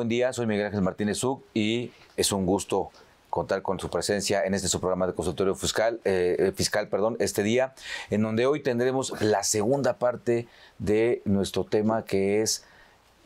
buen día. Soy Miguel Ángel Martínez Zuc y es un gusto contar con su presencia en este su programa de consultorio fiscal, eh, eh, fiscal perdón, este día, en donde hoy tendremos la segunda parte de nuestro tema que es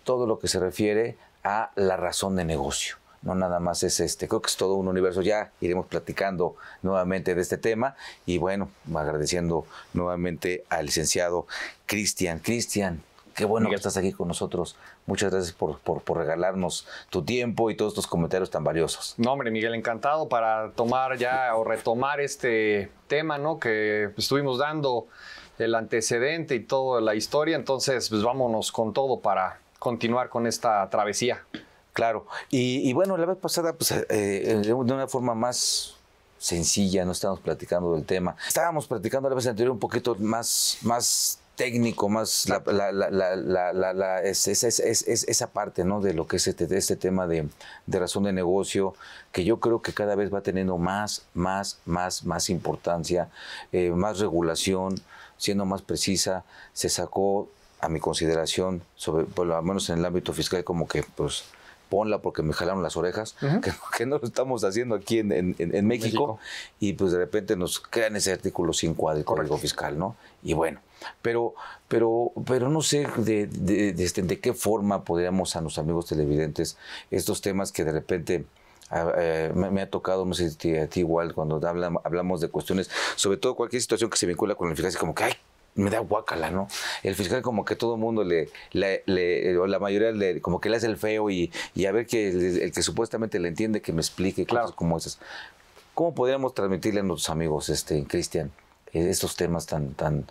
todo lo que se refiere a la razón de negocio. No nada más es este, creo que es todo un universo. Ya iremos platicando nuevamente de este tema y bueno, agradeciendo nuevamente al licenciado Cristian. Cristian, qué bueno que estás aquí con nosotros. Muchas gracias por, regalarnos tu tiempo y todos estos comentarios tan valiosos. No, hombre, Miguel, encantado para tomar ya o retomar este tema, ¿no? Que estuvimos dando el antecedente y toda la historia. Entonces, pues vámonos con todo para continuar con esta travesía. Claro. Y, bueno, la vez pasada, pues, eh, eh, de una forma más sencilla, no estábamos platicando del tema. Estábamos platicando la vez anterior un poquito más, más técnico, más la, la, la, es, es, esa parte ¿no? de lo que es este, este tema de, razón de negocio, que yo creo que cada vez va teniendo más, más, más, más importancia, eh, más regulación, siendo más precisa, se sacó a mi consideración, sobre, por lo menos en el ámbito fiscal, como que pues ponla porque me jalaron las orejas, que, no lo estamos haciendo aquí en, México, y pues de repente nos crean ese artículo 5A del Código Fiscal, ¿no? Y bueno, pero, pero, pero no sé de, de, de, este, qué forma podríamos a los amigos televidentes estos temas que de repente... Eh, me, ha tocado, no sé si a ti igual, cuando hablamos de cuestiones, sobre todo cualquier situación que se vincula con la eficacia, como que, ay, me da guacala, ¿no? El fiscal como que todo el mundo le, la mayoría le, como que le hace el feo y, a ver que el, que supuestamente le entiende que me explique claro. como esas. ¿Cómo podríamos transmitirle a nuestros amigos, este, Cristian, estos temas tan, tan,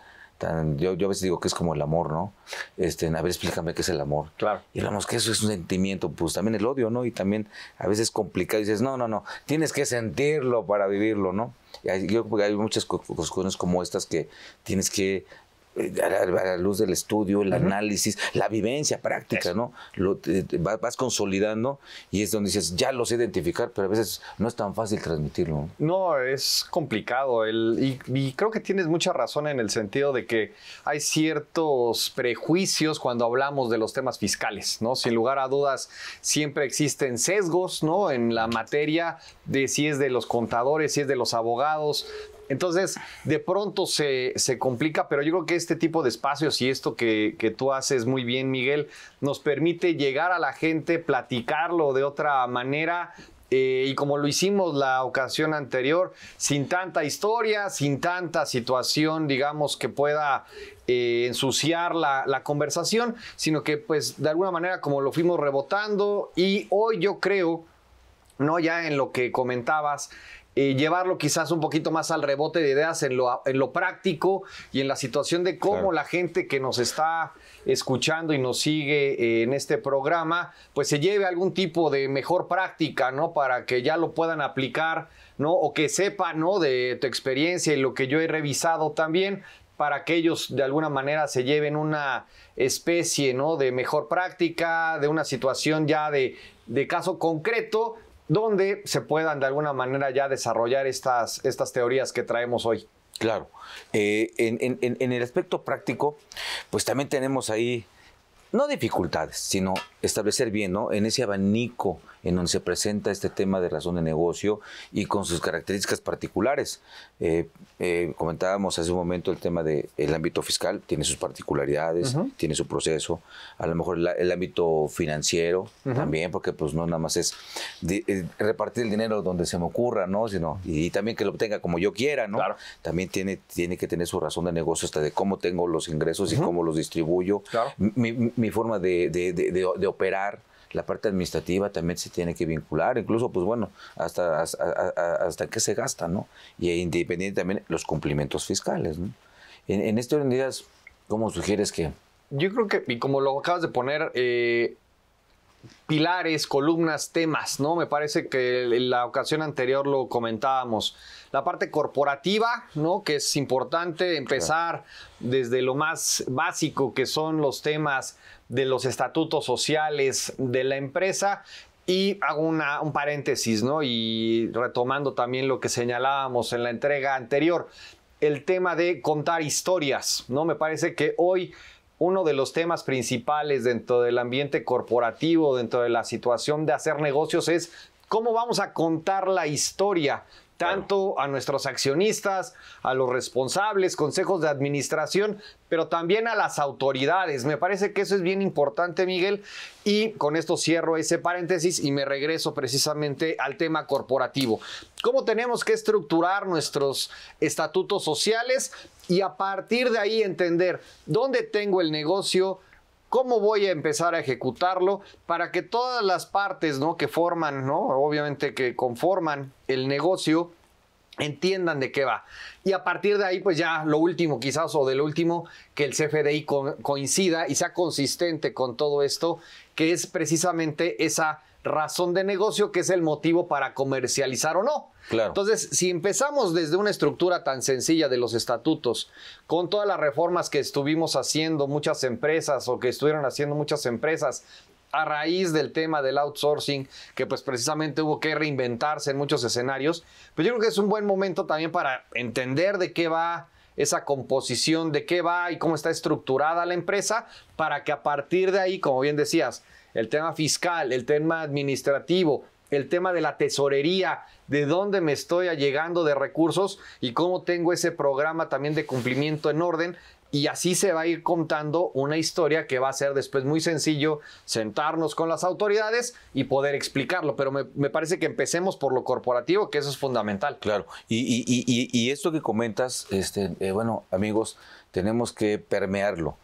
yo, a veces digo que es como el amor, ¿no? Este, a ver, explícame qué es el amor. Claro. Y vamos, que eso es un sentimiento, pues también el odio, ¿no? Y también a veces es complicado, y dices, no, no, no, tienes que sentirlo para vivirlo, ¿no? Y hay, yo, hay muchas cuestiones como estas que tienes que eh, a la, luz del estudio, el análisis, la vivencia práctica, ¿no? Eh, vas, consolidando y es donde dices, ya lo sé identificar, pero a veces no es tan fácil transmitirlo. No, es complicado. y, y, creo que tienes mucha razón en el sentido de que hay ciertos prejuicios cuando hablamos de los temas fiscales, ¿no? Sin lugar a dudas, siempre existen sesgos, ¿no? En la materia de si es de los contadores, si es de los abogados, entonces, de pronto se, complica, pero yo creo que este tipo de espacios y esto que, tú haces muy bien, Miguel, nos permite llegar a la gente, platicarlo de otra manera. Eh, y como lo hicimos la ocasión anterior, sin tanta historia, sin tanta situación, digamos, que pueda eh, ensuciar la, la, conversación, sino que pues de alguna manera como lo fuimos rebotando y hoy yo creo, no ya en lo que comentabas, eh, llevarlo quizás un poquito más al rebote de ideas en lo, en lo práctico y en la situación de cómo la gente que nos está escuchando y nos sigue eh, en este programa, pues se lleve algún tipo de mejor práctica, ¿no? Para que ya lo puedan aplicar, ¿no? O que sepan ¿no? De tu experiencia y lo que yo he revisado también, para que ellos de alguna manera se lleven una especie ¿no? de mejor práctica, de una situación ya de, de caso concreto donde se puedan de alguna manera ya desarrollar estas, teorías que traemos hoy. Claro. Eh, en, en, el aspecto práctico, pues también tenemos ahí, no dificultades, sino establecer bien, ¿no? En ese abanico en donde se presenta este tema de razón de negocio y con sus características particulares. Eh, eh, comentábamos hace un momento el tema del ámbito fiscal, tiene sus particularidades, tiene su proceso, a lo mejor el ámbito financiero también, porque pues no nada más es eh, repartir el dinero donde se me ocurra, ¿no? Sino, y, también que lo obtenga como yo quiera, ¿no? También tiene, tiene que tener su razón de negocio hasta de cómo tengo los ingresos y cómo los distribuyo, mi, forma de, de operar la parte administrativa también se tiene que vincular, incluso, pues bueno, hasta, hasta, qué se gasta, ¿no? Y independientemente también los cumplimientos fiscales, ¿no? En, este orden de ¿cómo sugieres que...? Yo creo que, y como lo acabas de poner, eh, pilares, columnas, temas, ¿no? Me parece que en la ocasión anterior lo comentábamos. La parte corporativa, ¿no? Que es importante empezar desde lo más básico, que son los temas de los estatutos sociales de la empresa. Y hago un paréntesis, ¿no? Y retomando también lo que señalábamos en la entrega anterior, el tema de contar historias, ¿no? Me parece que hoy uno de los temas principales dentro del ambiente corporativo, dentro de la situación de hacer negocios, es cómo vamos a contar la historia tanto a nuestros accionistas, a los responsables, consejos de administración, pero también a las autoridades. Me parece que eso es bien importante, Miguel. Y con esto cierro ese paréntesis y me regreso precisamente al tema corporativo. ¿Cómo tenemos que estructurar nuestros estatutos sociales y a partir de ahí entender dónde tengo el negocio? cómo voy a empezar a ejecutarlo para que todas las partes ¿no? que forman, ¿no? obviamente que conforman el negocio, entiendan de qué va. Y a partir de ahí, pues ya lo último quizás o del último, que el CFDI coincida y sea consistente con todo esto, que es precisamente esa razón de negocio, que es el motivo para comercializar o no. Entonces, si empezamos desde una estructura tan sencilla de los estatutos, con todas las reformas que estuvimos haciendo muchas empresas o que estuvieron haciendo muchas empresas, a raíz del tema del outsourcing, que pues precisamente hubo que reinventarse en muchos escenarios, pero pues, yo creo que es un buen momento también para entender de qué va esa composición, de qué va y cómo está estructurada la empresa, para que a partir de ahí, como bien decías, el tema fiscal, el tema administrativo, el tema de la tesorería, de dónde me estoy allegando de recursos y cómo tengo ese programa también de cumplimiento en orden. Y así se va a ir contando una historia que va a ser después muy sencillo sentarnos con las autoridades y poder explicarlo. Pero me, parece que empecemos por lo corporativo, que eso es fundamental. Claro. Y, esto que comentas, este, eh, bueno, amigos, tenemos que permearlo.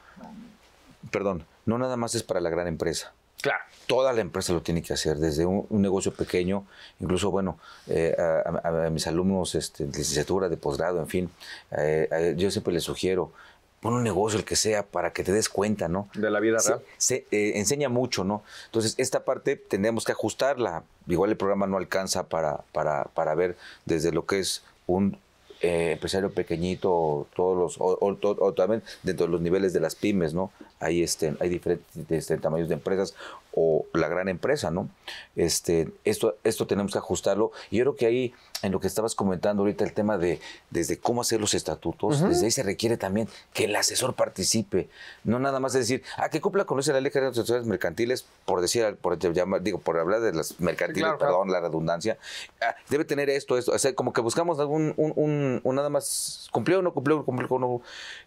Perdón, no nada más es para la gran empresa Claro. Toda la empresa lo tiene que hacer, desde un, negocio pequeño, incluso, bueno, eh, a, mis alumnos este, de licenciatura, de posgrado, en fin, eh, eh, yo siempre les sugiero, pon un negocio, el que sea, para que te des cuenta, ¿no? De la vida real. Se enseña mucho, ¿no? Entonces, esta parte tenemos que ajustarla. Igual el programa no alcanza para, para, para ver desde lo que es un eh, empresario pequeñito, todos los, o, también dentro de los niveles de las pymes, ¿no? Ahí estén, hay diferentes este, tamaños de empresas o la gran empresa, ¿no? Este, esto, esto tenemos que ajustarlo. Y yo creo que ahí, en lo que estabas comentando ahorita, el tema de desde cómo hacer los estatutos, desde ahí se requiere también que el asesor participe. No nada más decir, ah, que cumpla con la ley de asesores mercantiles, por decir, por, digo, por hablar de las mercantiles, perdón, la redundancia. Ah, debe tener esto, esto. O sea, como que buscamos algún, un, un, nada más, cumplió o no cumplió, cumplió o no.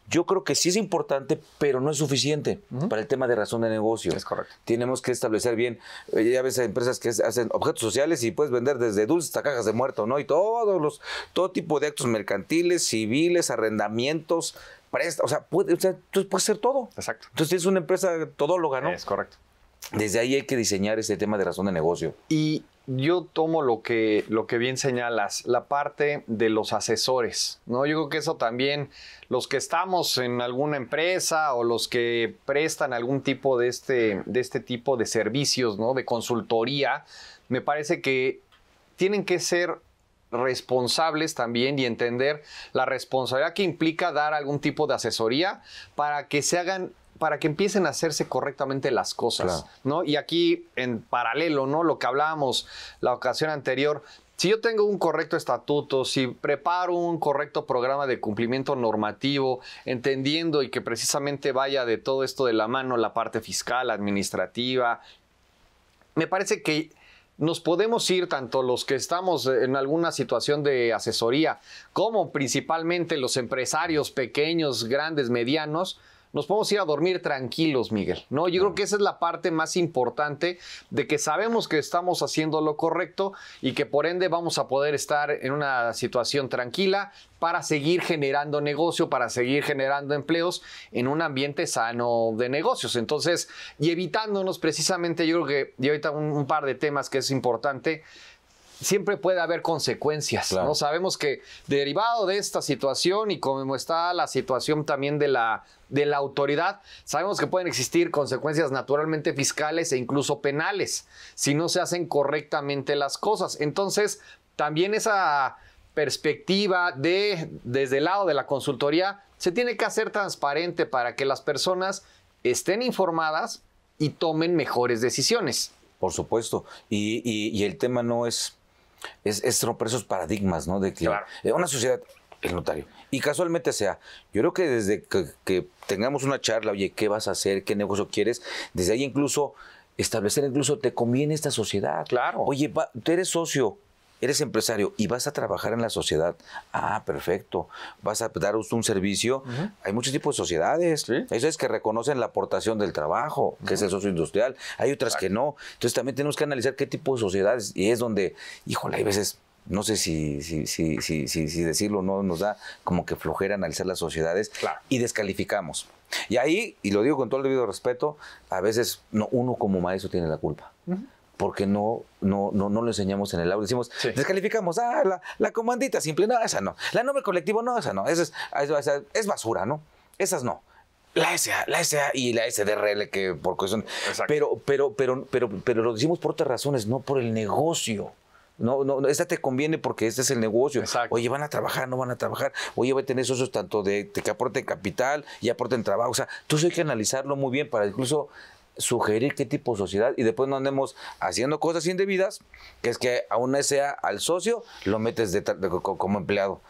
Yo creo que sí es importante, pero no es suficiente para el tema de razón de negocio. Es correcto. Tenemos que establecer bien, eh, ya ves, hay empresas que hacen objetos sociales y puedes vender desde dulces hasta cajas de muerto, ¿no? Y todos los, todo tipo de actos mercantiles, civiles, arrendamientos, presta, o sea, puede, o ser todo. Exacto. Entonces es una empresa todóloga, ¿no? Es correcto. Desde ahí hay que diseñar ese tema de razón de negocio. Y yo tomo lo que, lo que bien señalas, la parte de los asesores, ¿no? Yo creo que eso también, los que estamos en alguna empresa o los que prestan algún tipo de este, de este tipo de servicios, ¿no? De consultoría, me parece que tienen que ser responsables también y entender la responsabilidad que implica dar algún tipo de asesoría para que se hagan para que empiecen a hacerse correctamente las cosas, ¿no? Y aquí en paralelo, ¿no? Lo que hablábamos la ocasión anterior, si yo tengo un correcto estatuto, si preparo un correcto programa de cumplimiento normativo, entendiendo y que precisamente vaya de todo esto de la mano la parte fiscal, administrativa, me parece que nos podemos ir tanto los que estamos en alguna situación de asesoría como principalmente los empresarios pequeños, grandes, medianos, nos podemos ir a dormir tranquilos, Miguel. No, yo creo que esa es la parte más importante de que sabemos que estamos haciendo lo correcto y que por ende vamos a poder estar en una situación tranquila para seguir generando negocio, para seguir generando empleos en un ambiente sano de negocios. Entonces, y evitándonos precisamente, yo creo que y ahorita un par de temas que es importante siempre puede haber consecuencias. No sabemos que derivado de esta situación y como está la situación también de la de la autoridad, sabemos que pueden existir consecuencias naturalmente fiscales e incluso penales si no se hacen correctamente las cosas. Entonces, también esa perspectiva de desde el lado de la consultoría se tiene que hacer transparente para que las personas estén informadas y tomen mejores decisiones. Por supuesto. y el tema no es es, romper esos paradigmas, ¿no? De eh, una sociedad el notario. Y casualmente sea, yo creo que desde que, tengamos una charla, oye, ¿qué vas a hacer? ¿Qué negocio quieres? Desde ahí incluso establecer, incluso te conviene esta sociedad. Claro. Oye, tú eres socio, eres empresario y vas a trabajar en la sociedad, ah, perfecto, vas a dar un servicio. Hay muchos tipos de sociedades. Hay sociedades que reconocen la aportación del trabajo, que es el socio industrial. Hay otras que no. Entonces también tenemos que analizar qué tipo de sociedades. Y es donde, híjole, hay veces no sé si, si, si, decirlo no nos da como que flojera analizar las sociedades y descalificamos. Y ahí, y lo digo con todo el debido respeto, a veces no, uno como maestro tiene la culpa porque no, no, no, no lo enseñamos en el aula. Decimos, descalificamos, ah, la, la, comandita simple, no, esa no. La nombre colectivo, no, esa no. es, basura, ¿no? Esas no. La SA, la SA y la SDRL, que por cuestión. Pero, pero, pero, pero, pero lo decimos por otras razones, no por el negocio. No, no, esta te conviene porque este es el negocio. Oye, van a trabajar, no van a trabajar. Oye, va a tener socios tanto de, que aporten capital y aporten trabajo. O sea, tú sí hay que analizarlo muy bien para incluso sugerir qué tipo de sociedad y después no andemos haciendo cosas indebidas, que es que a sea al socio lo metes como empleado.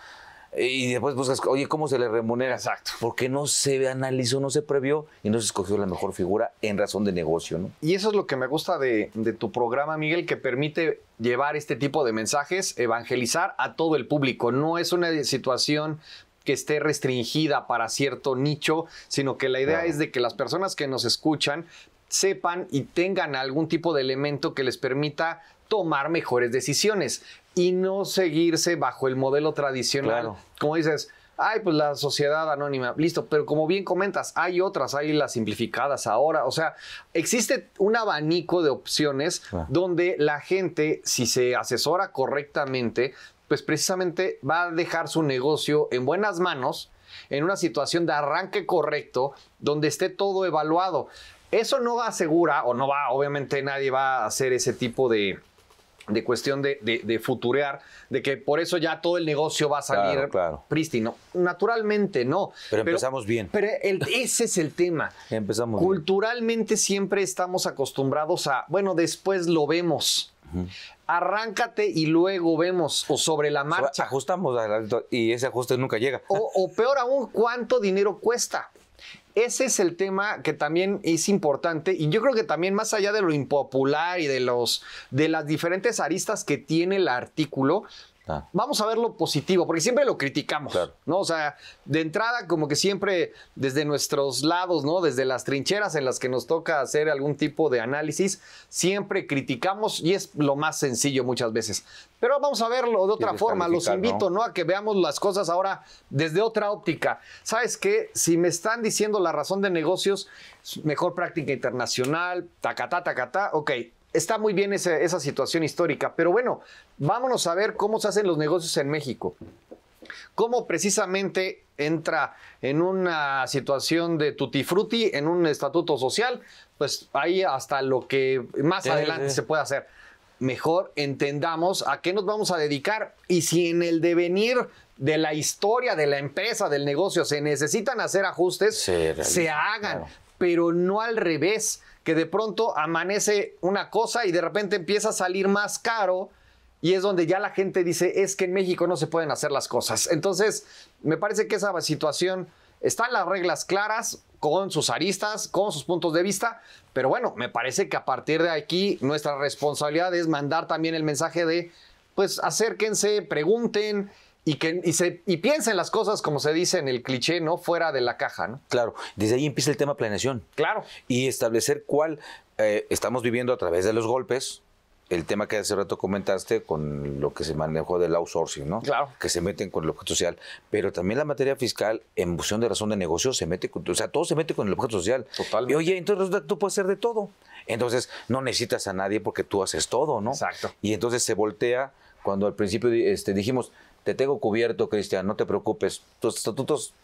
Y después buscas, oye, ¿cómo se le remunera? Exacto. Porque no se analizó, no se previó y no se escogió la mejor figura en razón de negocio, ¿no? Y eso es lo que me gusta de, de tu programa, Miguel, que permite llevar este tipo de mensajes, evangelizar a todo el público. No es una situación que esté restringida para cierto nicho, sino que la idea es de que las personas que nos escuchan sepan y tengan algún tipo de elemento que les permita tomar mejores decisiones y no seguirse bajo el modelo tradicional. Como dices, ay, pues la sociedad anónima, listo, pero como bien comentas, hay otras, hay las simplificadas ahora, o sea, existe un abanico de opciones ah. donde la gente, si se asesora correctamente, pues precisamente va a dejar su negocio en buenas manos, en una situación de arranque correcto, donde esté todo evaluado. Eso no asegura o no va, obviamente nadie va a hacer ese tipo de, cuestión de, de, de, futurear, de que por eso ya todo el negocio va a salir prístino. Naturalmente no. Pero, empezamos bien. Pero ese es el tema. empezamos Culturalmente siempre estamos acostumbrados a, bueno, después lo vemos. Arráncate y luego vemos, o sobre la marcha. ajustamos y ese ajuste nunca llega. O, o peor aún, ¿cuánto dinero cuesta? Ese es el tema que también es importante y yo creo que también más allá de lo impopular y de los de las diferentes aristas que tiene el artículo, Vamos a ver lo positivo, porque siempre lo criticamos, ¿no? O sea, de entrada, como que siempre desde nuestros lados, ¿no? Desde las trincheras en las que nos toca hacer algún tipo de análisis, siempre criticamos y es lo más sencillo muchas veces. Pero vamos a verlo de otra forma. Los invito, ¿no? A que veamos las cosas ahora desde otra óptica. ¿Sabes qué? Si me están diciendo la razón de negocios, mejor práctica internacional, tacatá, tacatá, ok está muy bien esa, situación histórica, pero bueno, vámonos a ver cómo se hacen los negocios en México cómo precisamente entra en una situación de tutifruti, en un estatuto social, pues ahí hasta lo que más adelante se puede hacer. Mejor entendamos a qué nos vamos a dedicar y si en el devenir de la historia, de la empresa, del negocio, se necesitan hacer ajustes, se hagan, pero no al revés que de pronto amanece una cosa y de repente empieza a salir más caro y es donde ya la gente dice, es que en México no se pueden hacer las cosas. Entonces, me parece que esa situación está en las reglas claras, con sus aristas, con sus puntos de vista, pero bueno, me parece que a partir de aquí nuestra responsabilidad es mandar también el mensaje de, pues acérquense, pregunten, y, que, y, se, y piensen las cosas, como se dice en el cliché, ¿no? Fuera de la caja, ¿no? Claro, desde ahí empieza el tema planeación. Claro. Y establecer cuál eh, estamos viviendo a través de los golpes, el tema que hace rato comentaste con lo que se manejó del outsourcing, ¿no? Claro. Que se meten con el objeto social. Pero también la materia fiscal, en función de razón de negocio, se mete con. O sea, todo se mete con el objeto social. total Y oye, entonces tú puedes hacer de todo. Entonces, no necesitas a nadie porque tú haces todo, ¿no? Exacto. Y entonces se voltea cuando al principio este, dijimos, te tengo cubierto, Cristian, no te preocupes, tus estatutos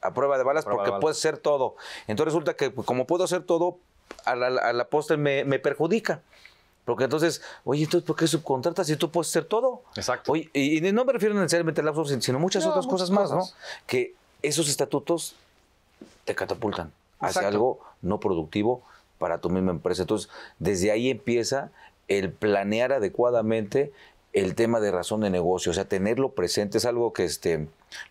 a prueba de balas porque puedes ser todo. Entonces resulta que pues, como puedo hacer todo, a la, postre me, perjudica. Porque entonces, oye, entonces, ¿por qué subcontratas si tú puedes ser todo? Exacto. y, no me refiero necesariamente al outsourcing, sino muchas otras cosas, más, ¿no? Que esos estatutos te catapultan hacia algo no productivo para tu misma empresa. Entonces, desde ahí empieza el planear adecuadamente el tema de razón de negocio, o sea, tenerlo presente es algo que, este,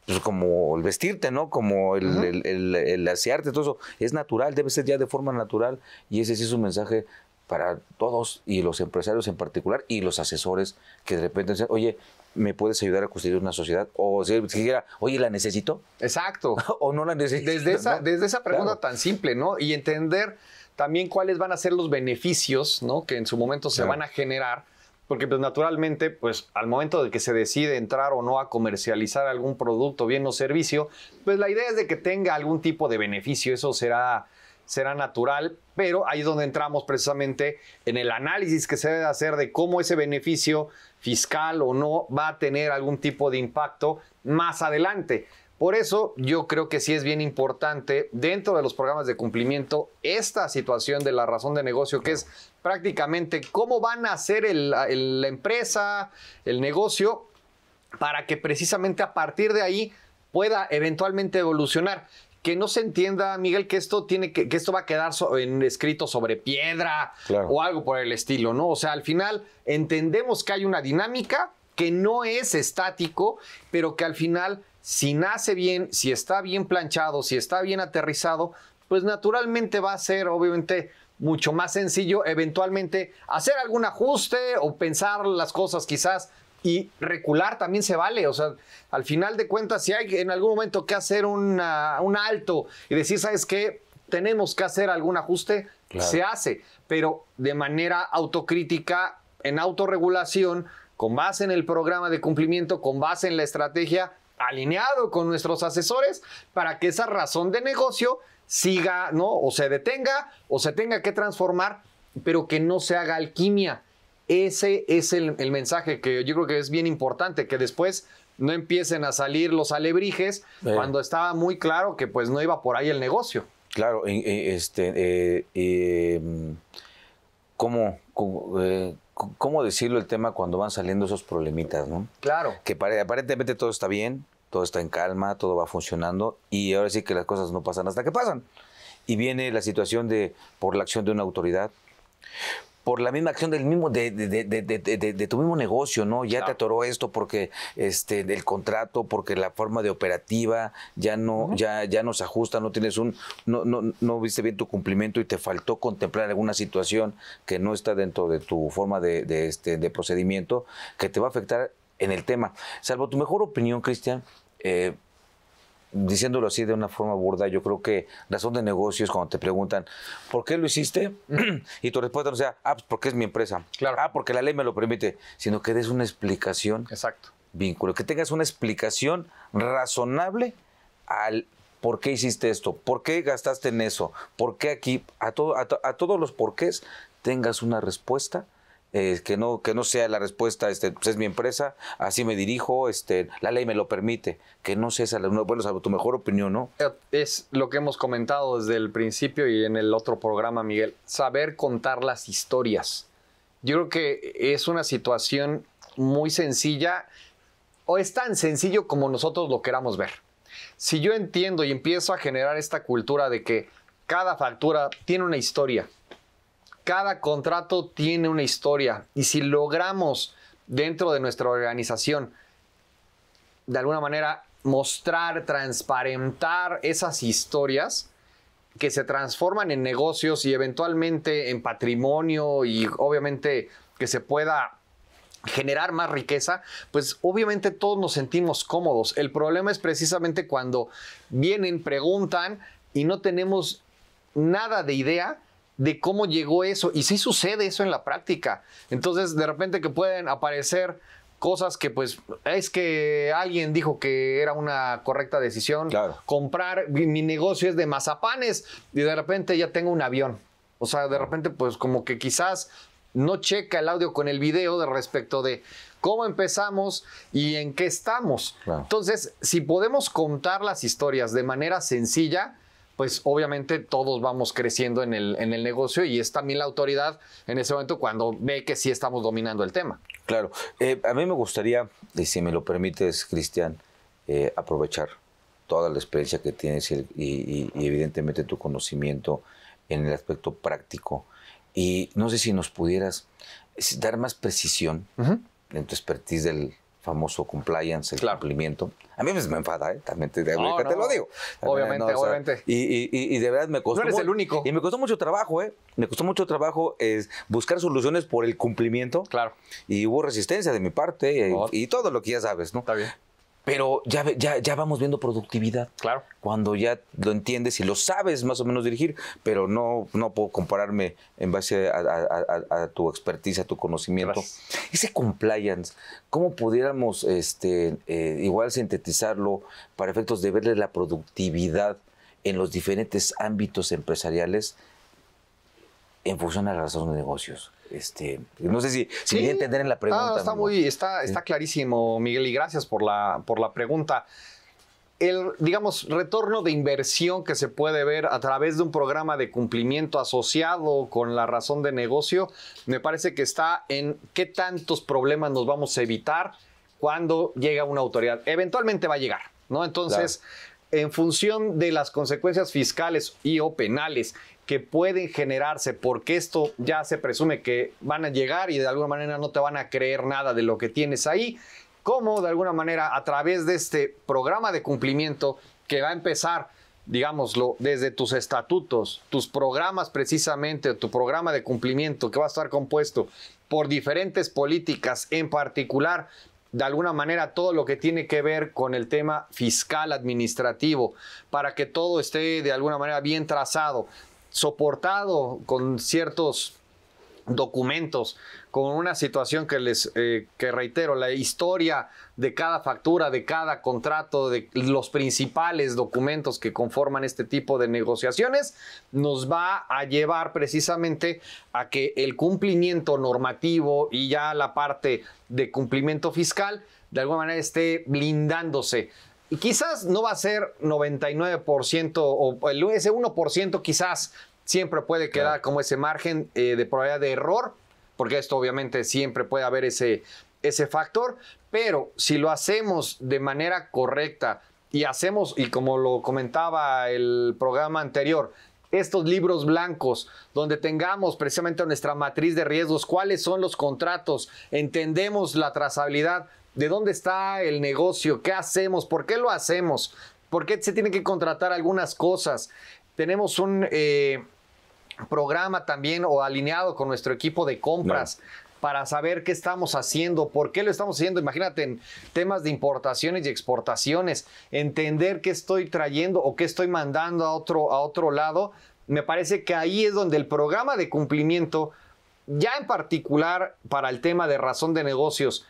pues como el vestirte, ¿no? Como el, asearte, todo eso, es natural, debe ser ya de forma natural y ese sí es un mensaje para todos y los empresarios en particular y los asesores que de repente dicen, oye, ¿me puedes ayudar a construir una sociedad? O si dijera, oye, ¿la necesito? Exacto. o no la necesito. Desde esa, pregunta tan simple, ¿no? Y entender también cuáles van a ser los beneficios, ¿no? Que en su momento se van a generar porque pues naturalmente, pues al momento de que se decide entrar o no a comercializar algún producto, bien o servicio, pues la idea es de que tenga algún tipo de beneficio, eso será será natural, pero ahí es donde entramos precisamente en el análisis que se debe hacer de cómo ese beneficio fiscal o no va a tener algún tipo de impacto más adelante. Por eso yo creo que sí es bien importante dentro de los programas de cumplimiento esta situación de la razón de negocio, que es prácticamente cómo van a hacer la empresa, el negocio, para que precisamente a partir de ahí pueda eventualmente evolucionar que no se entienda, Miguel, que esto tiene que, esto va a quedar escrito sobre piedra o algo por el estilo, ¿no? O sea, al final entendemos que hay una dinámica que no es estático, pero que al final si nace bien, si está bien planchado, si está bien aterrizado, pues naturalmente va a ser obviamente mucho más sencillo eventualmente hacer algún ajuste o pensar las cosas quizás y recular también se vale. O sea, al final de cuentas, si hay en algún momento que hacer un alto y decir, ¿sabes qué? Tenemos que hacer algún ajuste, se hace, pero de manera autocrítica, en autorregulación, con base en el programa de cumplimiento, con base en la estrategia alineado con nuestros asesores para que esa razón de negocio siga, ¿no? O se detenga o se tenga que transformar, pero que no se haga alquimia. Ese es el, mensaje que yo creo que es bien importante, que después no empiecen a salir los alebrijes cuando estaba muy claro que pues no iba por ahí el negocio. Claro, este, como eh, em, ¿cómo, cómo eh, ¿cómo decirlo el tema cuando van saliendo esos problemitas, no? Claro. Que aparentemente todo está bien, todo está en calma, todo va funcionando y ahora sí que las cosas no pasan hasta que pasan. Y viene la situación de por la acción de una autoridad, por la misma acción del mismo, de, de, de, de tu mismo negocio, ¿no? Ya te atoró esto porque este, del contrato, porque la forma de operativa ya no, se ya, ya nos ajusta, no tienes un, no, no, no viste bien tu cumplimiento y te faltó contemplar alguna situación que no está dentro de tu forma de, este, de procedimiento, que te va a afectar en el tema. Salvo tu mejor opinión, Cristian, eh, diciéndolo así de una forma burda, yo creo que razón de negocio es cuando te preguntan, ¿por qué lo hiciste? y tu respuesta no sea, ah, pues porque es mi empresa. Ah, porque la ley me lo permite, sino que des una explicación. Exacto. Vínculo, que tengas una explicación razonable al por qué hiciste esto, por qué gastaste en eso, por qué aquí, a, todo, a, todos los porqués tengas una respuesta eh, que, no, que no sea la respuesta, este, pues, es mi empresa, así me dirijo, este, la ley me lo permite, que no sea esa, bueno, o tu mejor opinión, ¿no? Es lo que hemos comentado desde el principio y en el otro programa, Miguel, saber contar las historias. Yo creo que es una situación muy sencilla o es tan sencillo como nosotros lo queramos ver. Si yo entiendo y empiezo a generar esta cultura de que cada factura tiene una historia, cada contrato tiene una historia y si logramos dentro de nuestra organización de alguna manera mostrar, transparentar esas historias que se transforman en negocios y eventualmente en patrimonio y obviamente que se pueda generar más riqueza, pues obviamente todos nos sentimos cómodos. El problema es precisamente cuando vienen, preguntan y no tenemos nada de idea de cómo llegó eso. Y si sucede eso en la práctica. Entonces, de repente que pueden aparecer cosas que pues es que alguien dijo que era una correcta decisión comprar mi negocio es de mazapanes y de repente ya tengo un avión. O sea, de repente pues como que quizás no checa el audio con el video de respecto de cómo empezamos y en qué estamos. Entonces, si podemos contar las historias de manera sencilla, pues obviamente todos vamos creciendo en el, en el negocio y es también la autoridad en ese momento cuando ve que sí estamos dominando el tema. Claro, eh, a mí me gustaría, y si me lo permites, Cristian, eh, aprovechar toda la experiencia que tienes y, evidentemente tu conocimiento en el aspecto práctico. Y no sé si nos pudieras dar más precisión en tu expertise del, famoso compliance, el cumplimiento. A mí pues, me enfada, ¿eh? también te, lo digo. Obviamente, obviamente. Y, de verdad me costó. No eres el único. Y me costó mucho trabajo, ¿eh? Me costó mucho trabajo es buscar soluciones por el cumplimiento. Claro. Y hubo resistencia de mi parte y, eh, y, todo lo que ya sabes, ¿no? Está bien. Pero ya, ya, vamos viendo productividad. Claro. Cuando ya lo entiendes y lo sabes más o menos dirigir, pero no, puedo compararme en base a, tu expertise, a tu conocimiento. Ese compliance, ¿cómo pudiéramos este, eh, igual sintetizarlo para efectos de verle la productividad en los diferentes ámbitos empresariales? en función de la razón de negocios. Este, no sé si, si sí. entender en la ah, pregunta. está, muy, está, está clarísimo, Miguel, y gracias por la, por la pregunta. El, digamos, retorno de inversión que se puede ver a través de un programa de cumplimiento asociado con la razón de negocio, me parece que está en qué tantos problemas nos vamos a evitar cuando llega una autoridad. Eventualmente va a llegar, ¿no? Entonces, en función de las consecuencias fiscales y o penales que pueden generarse, porque esto ya se presume que van a llegar y de alguna manera no te van a creer nada de lo que tienes ahí, como de alguna manera a través de este programa de cumplimiento que va a empezar, digámoslo, desde tus estatutos, tus programas precisamente, tu programa de cumplimiento que va a estar compuesto por diferentes políticas, en particular de alguna manera todo lo que tiene que ver con el tema fiscal administrativo, para que todo esté de alguna manera bien trazado, soportado con ciertos documentos con una situación que les eh, que reitero la historia de cada factura de cada contrato de los principales documentos que conforman este tipo de negociaciones nos va a llevar precisamente a que el cumplimiento normativo y ya la parte de cumplimiento fiscal de alguna manera esté blindándose y quizás no va a ser 99% o el, ese 1% quizás siempre puede quedar como ese margen eh, de probabilidad de error, porque esto obviamente siempre puede haber ese, ese factor, pero si lo hacemos de manera correcta y hacemos, y como lo comentaba el programa anterior, estos libros blancos, donde tengamos precisamente nuestra matriz de riesgos, cuáles son los contratos, entendemos la trazabilidad, de dónde está el negocio, qué hacemos, por qué lo hacemos, por qué se tienen que contratar algunas cosas. Tenemos un eh, programa también o alineado con nuestro equipo de compras. para saber qué estamos haciendo, por qué lo estamos haciendo. Imagínate en temas de importaciones y exportaciones, entender qué estoy trayendo o qué estoy mandando a otro, a otro lado. Me parece que ahí es donde el programa de cumplimiento ya en particular para el tema de razón de negocios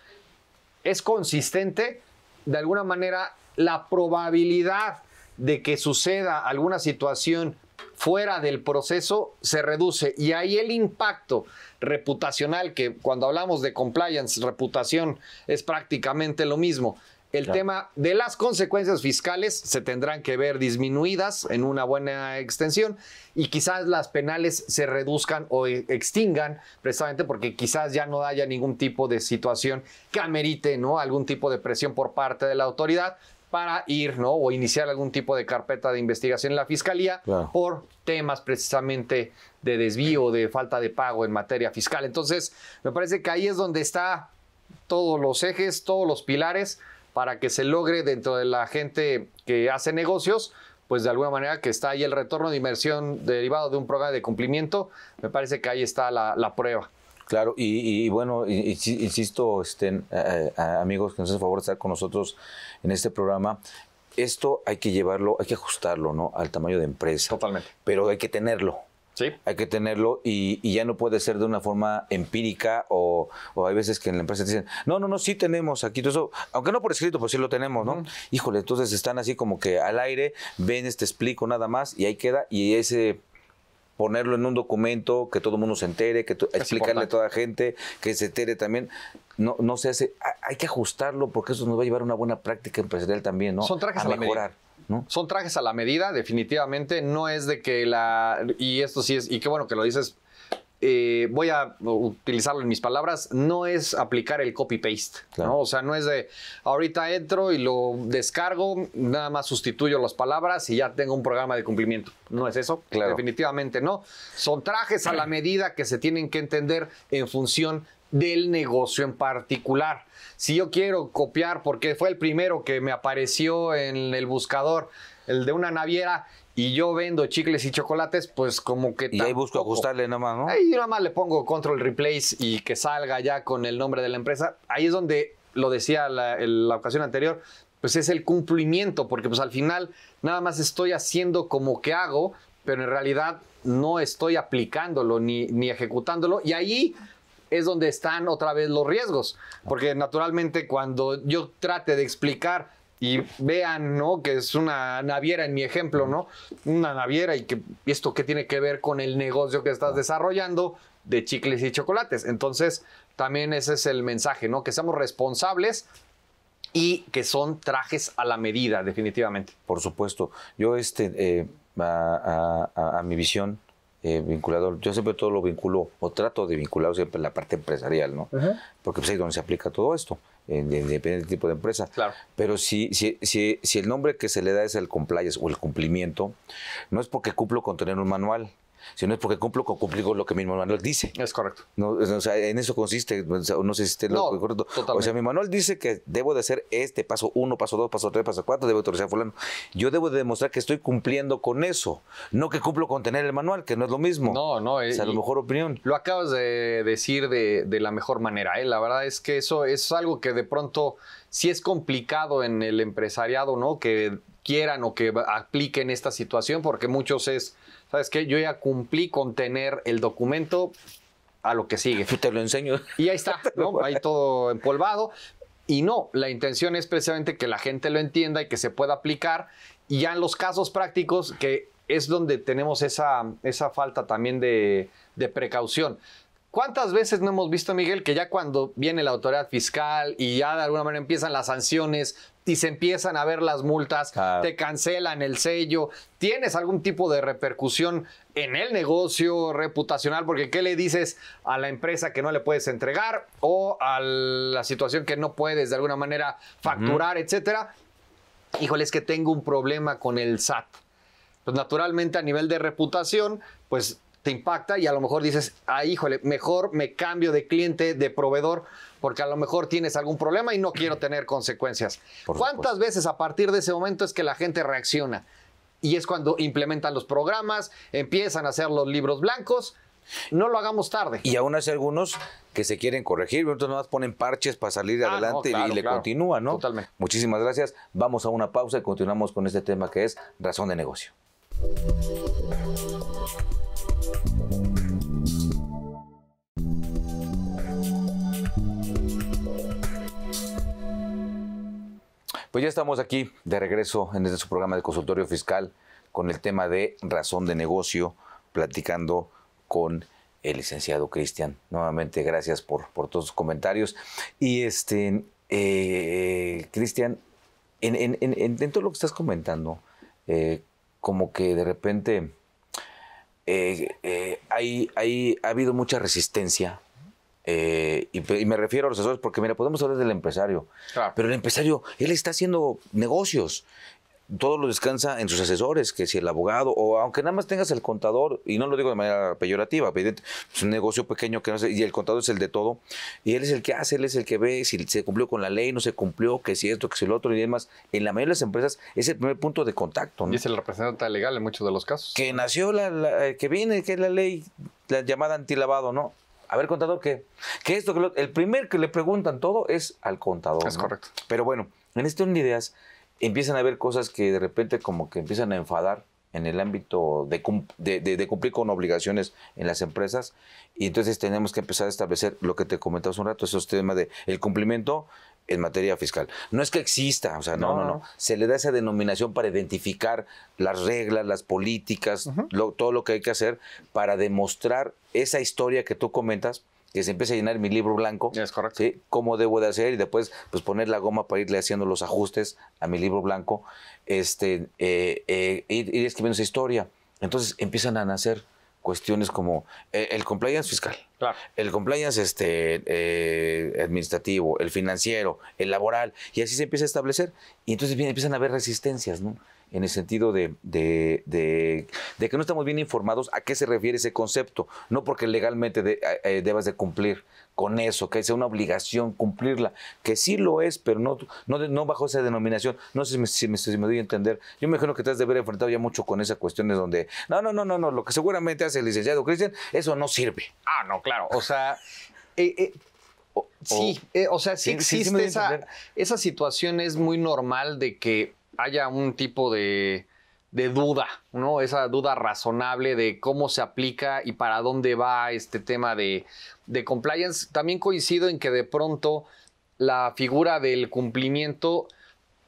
es consistente, de alguna manera la probabilidad de que suceda alguna situación fuera del proceso se reduce y ahí el impacto reputacional, que cuando hablamos de compliance, reputación es prácticamente lo mismo, el tema de las consecuencias fiscales se tendrán que ver disminuidas en una buena extensión y quizás las penales se reduzcan o e, extingan precisamente porque quizás ya no haya ningún tipo de situación que amerite ¿no? algún tipo de presión por parte de la autoridad para ir ¿no? o iniciar algún tipo de carpeta de investigación en la fiscalía por temas precisamente de desvío, de falta de pago en materia fiscal. Entonces, me parece que ahí es donde están todos los ejes, todos los pilares para que se logre dentro de la gente que hace negocios, pues de alguna manera que está ahí el retorno de inversión derivado de un programa de cumplimiento, me parece que ahí está la, prueba. Claro, y, bueno, insisto, estén, eh, eh, amigos que nos hacen favor de estar con nosotros en este programa, esto hay que llevarlo, hay que ajustarlo ¿no? al tamaño de empresa. Totalmente. Pero hay que tenerlo. Hay que tenerlo y, ya no puede ser de una forma empírica o, hay veces que en la empresa dicen, no, no, no, sí tenemos aquí todo eso, aunque no por escrito, pues sí lo tenemos, ¿no? Híjole, entonces están así como que al aire, ven, te este, explico nada más y ahí queda y ese ponerlo en un documento, que todo el mundo se entere, que explicarle a toda la gente, que se entere también. No, no se hace, hay que ajustarlo porque eso nos va a llevar a una buena práctica empresarial también, ¿no? Son trajes a, mejorar. Son trajes a la medida, definitivamente. No es de que la. Y esto sí es. Y qué bueno que lo dices. Eh, voy a utilizarlo en mis palabras, no es aplicar el copy-paste, O sea, no es de ahorita entro y lo descargo, nada más sustituyo las palabras y ya tengo un programa de cumplimiento. No es eso, definitivamente no. Son trajes a la medida que se tienen que entender en función del negocio en particular. Si yo quiero copiar, porque fue el primero que me apareció en el buscador, el de una naviera, y yo vendo chicles y chocolates, pues como que... Y ahí busco ajustarle más, ¿no? Ahí nada más le pongo control replace y que salga ya con el nombre de la empresa. Ahí es donde, lo decía la, la ocasión anterior, pues es el cumplimiento, porque pues al final nada más estoy haciendo como que hago, pero en realidad no estoy aplicándolo ni, ni ejecutándolo. Y ahí es donde están otra vez los riesgos. Porque naturalmente cuando yo trate de explicar y vean, ¿no? Que es una naviera en mi ejemplo, ¿no? Una naviera y que esto que tiene que ver con el negocio que estás desarrollando de chicles y chocolates. Entonces, también ese es el mensaje, ¿no? Que seamos responsables y que son trajes a la medida, definitivamente. Por supuesto. Yo, este, eh, a mi visión, eh, yo siempre todo lo vinculo o trato de vincular siempre la parte empresarial, ¿no? Porque pues ahí donde se aplica todo esto, depende del tipo de empresa. Pero si, si, si, si el nombre que se le da es el compliance o el cumplimiento, no es porque cumplo con tener un manual, si no es porque cumplo, cumplir con lo que mi manual dice. Es correcto. o sea, en eso consiste, no sé si esté lo correcto. O sea, mi manual dice que debo de hacer este paso 1, paso 2, paso 3, paso 4, debo autorizar a fulano. Yo debo de demostrar que estoy cumpliendo con eso, no que cumplo con tener el manual, que no es lo mismo. No, no. es o sea, mejor opinión. Lo acabas de decir de, la mejor manera, ¿eh? La verdad es que eso es algo que de pronto si es complicado en el empresariado, ¿no? Que quieran o que apliquen esta situación, porque muchos es, ¿sabes qué? Yo ya cumplí con tener el documento a lo que sigue. Pues te lo enseño. Y ahí está, ¿no? Ahí todo empolvado. Y no, la intención es precisamente que la gente lo entienda y que se pueda aplicar. Y ya en los casos prácticos, que es donde tenemos esa, esa falta también de, de precaución. ¿Cuántas veces no hemos visto, Miguel, que ya cuando viene la autoridad fiscal y ya de alguna manera empiezan las sanciones y se empiezan a ver las multas, te cancelan el sello, tienes algún tipo de repercusión en el negocio reputacional, porque ¿qué le dices a la empresa que no le puedes entregar o a la situación que no puedes de alguna manera facturar, etcétera? Híjole, es que tengo un problema con el SAT. Pues naturalmente a nivel de reputación, pues te impacta y a lo mejor dices, ah, híjole, mejor me cambio de cliente, de proveedor, porque a lo mejor tienes algún problema y no quiero tener consecuencias. ¿Cuántas veces a partir de ese momento es que la gente reacciona? Y es cuando implementan los programas, empiezan a hacer los libros blancos. No lo hagamos tarde. Y aún hay algunos que se quieren corregir, entonces nada más ponen parches para salir ah, adelante y le continúan, ¿no? Totalmente. Muchísimas gracias. Vamos a una pausa y continuamos con este tema que es razón de negocio. Pues ya estamos aquí de regreso en este su programa de consultorio fiscal con el tema de razón de negocio, platicando con el licenciado Cristian. Nuevamente, gracias por, por todos sus comentarios. Y este, eh, Cristian, en, en, en, todo lo que estás comentando, eh, como que de repente eh, hay, ha habido mucha resistencia eh, y, me refiero a los asesores porque, mira, podemos hablar del empresario, pero el empresario, él está haciendo negocios. Todo lo descansa en sus asesores, que si el abogado, o aunque nada más tengas el contador, y no lo digo de manera peyorativa, es un negocio pequeño que no sé, y el contador es el de todo, y él es el que hace, él es el que ve si se cumplió con la ley, no se cumplió, que si esto, que si lo otro y demás. En la mayoría de las empresas es el primer punto de contacto. ¿no? Y es el representante legal en muchos de los casos. Que nació la, eh, que viene, que es la ley, la llamada antilavado, ¿no? a ver, contador, Que esto, que lo, el primer que le preguntan todo es al contador. Es correcto. Pero bueno, en este orden de ideas empiezan a haber cosas que de repente como que empiezan a enfadar en el ámbito de, cumplir con obligaciones en las empresas y entonces tenemos que empezar a establecer lo que te comentaba hace un rato, esos temas de el cumplimiento en materia fiscal. No es que exista, o sea, no, no, no. Se le da esa denominación para identificar las reglas, las políticas, todo lo que hay que hacer para demostrar esa historia que tú comentas, que se empieza a llenar mi libro blanco. Es correcto. ¿sí? ¿Cómo debo de hacer? Y después, pues poner la goma para irle haciendo los ajustes a mi libro blanco, este, eh, eh, ir escribiendo esa historia. Entonces empiezan a nacer cuestiones como eh, el compliance fiscal, el compliance este, eh, administrativo, el financiero, el laboral, y así se empieza a establecer. Y entonces bien, empiezan a haber resistencias, ¿no? En el sentido de, de, de, que no estamos bien informados a qué se refiere ese concepto, no porque legalmente eh, debas de cumplir con eso, que sea una obligación cumplirla, que sí lo es, pero no, no, bajo esa denominación. No sé si me, doy a entender. Yo me imagino que te has de haber enfrentado ya mucho con esas cuestiones donde, no, no, no, no, no, lo que seguramente hace el licenciado Cristian, eso no sirve. Ah, no, claro. O sea, eh, eh, sí, eh, o sea, sí, existe esa situación, es muy normal de que haya un tipo de de duda, ¿no? Esa duda razonable de cómo se aplica y para dónde va este tema de, de compliance. También coincido en que de pronto la figura del cumplimiento,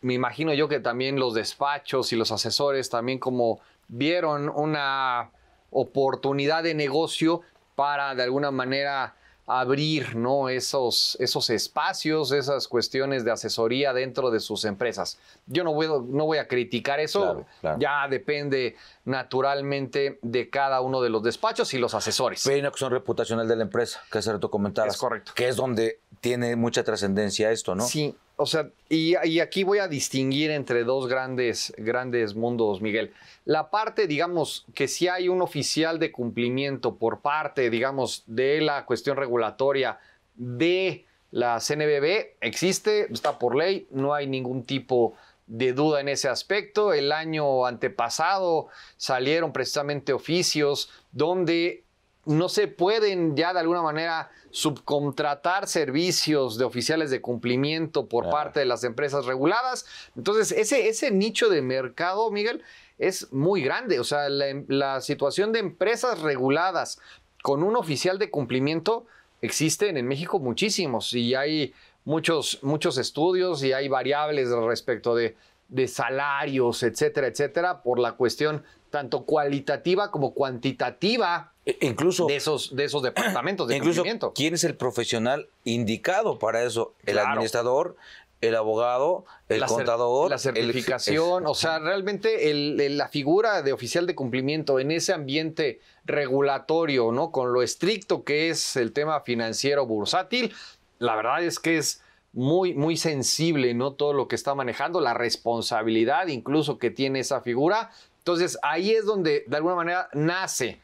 me imagino yo que también los despachos y los asesores también como vieron una oportunidad de negocio para de alguna manera abrir ¿no? esos, esos espacios, esas cuestiones de asesoría dentro de sus empresas. Yo no voy, no voy a criticar eso, ya depende naturalmente de cada uno de los despachos y los asesores. Pero hay una cuestión reputacional de la empresa, que hace rato comentabas. Es correcto. Que es donde tiene mucha trascendencia esto, ¿no? Sí, o sea, y, aquí voy a distinguir entre dos grandes, grandes mundos, Miguel. La parte, digamos, que si hay un oficial de cumplimiento por parte, digamos, de la cuestión regulatoria de la CNBB, existe, está por ley, no hay ningún tipo de duda en ese aspecto. El año antepasado salieron precisamente oficios donde no se pueden ya de alguna manera subcontratar servicios de oficiales de cumplimiento por parte de las empresas reguladas. Entonces, ese, ese nicho de mercado, Miguel, es muy grande. O sea, em, la, situación de empresas reguladas con un oficial de cumplimiento existe en México muchísimos y hay muchos, muchos estudios y hay variables respecto de, de salarios, etcétera, etcétera, por la cuestión tanto cualitativa como cuantitativa e, incluso, de, esos, de esos departamentos de incluso, ¿Quién es el profesional indicado para eso? ¿El administrador? el abogado, el contador. La certificación, o sea, realmente la figura de oficial de cumplimiento en ese ambiente regulatorio, ¿no? Con lo estricto que es el tema financiero bursátil, la verdad es que es muy, muy sensible, ¿no? Todo lo que está manejando, la responsabilidad incluso que tiene esa figura entonces ahí es donde de alguna manera nace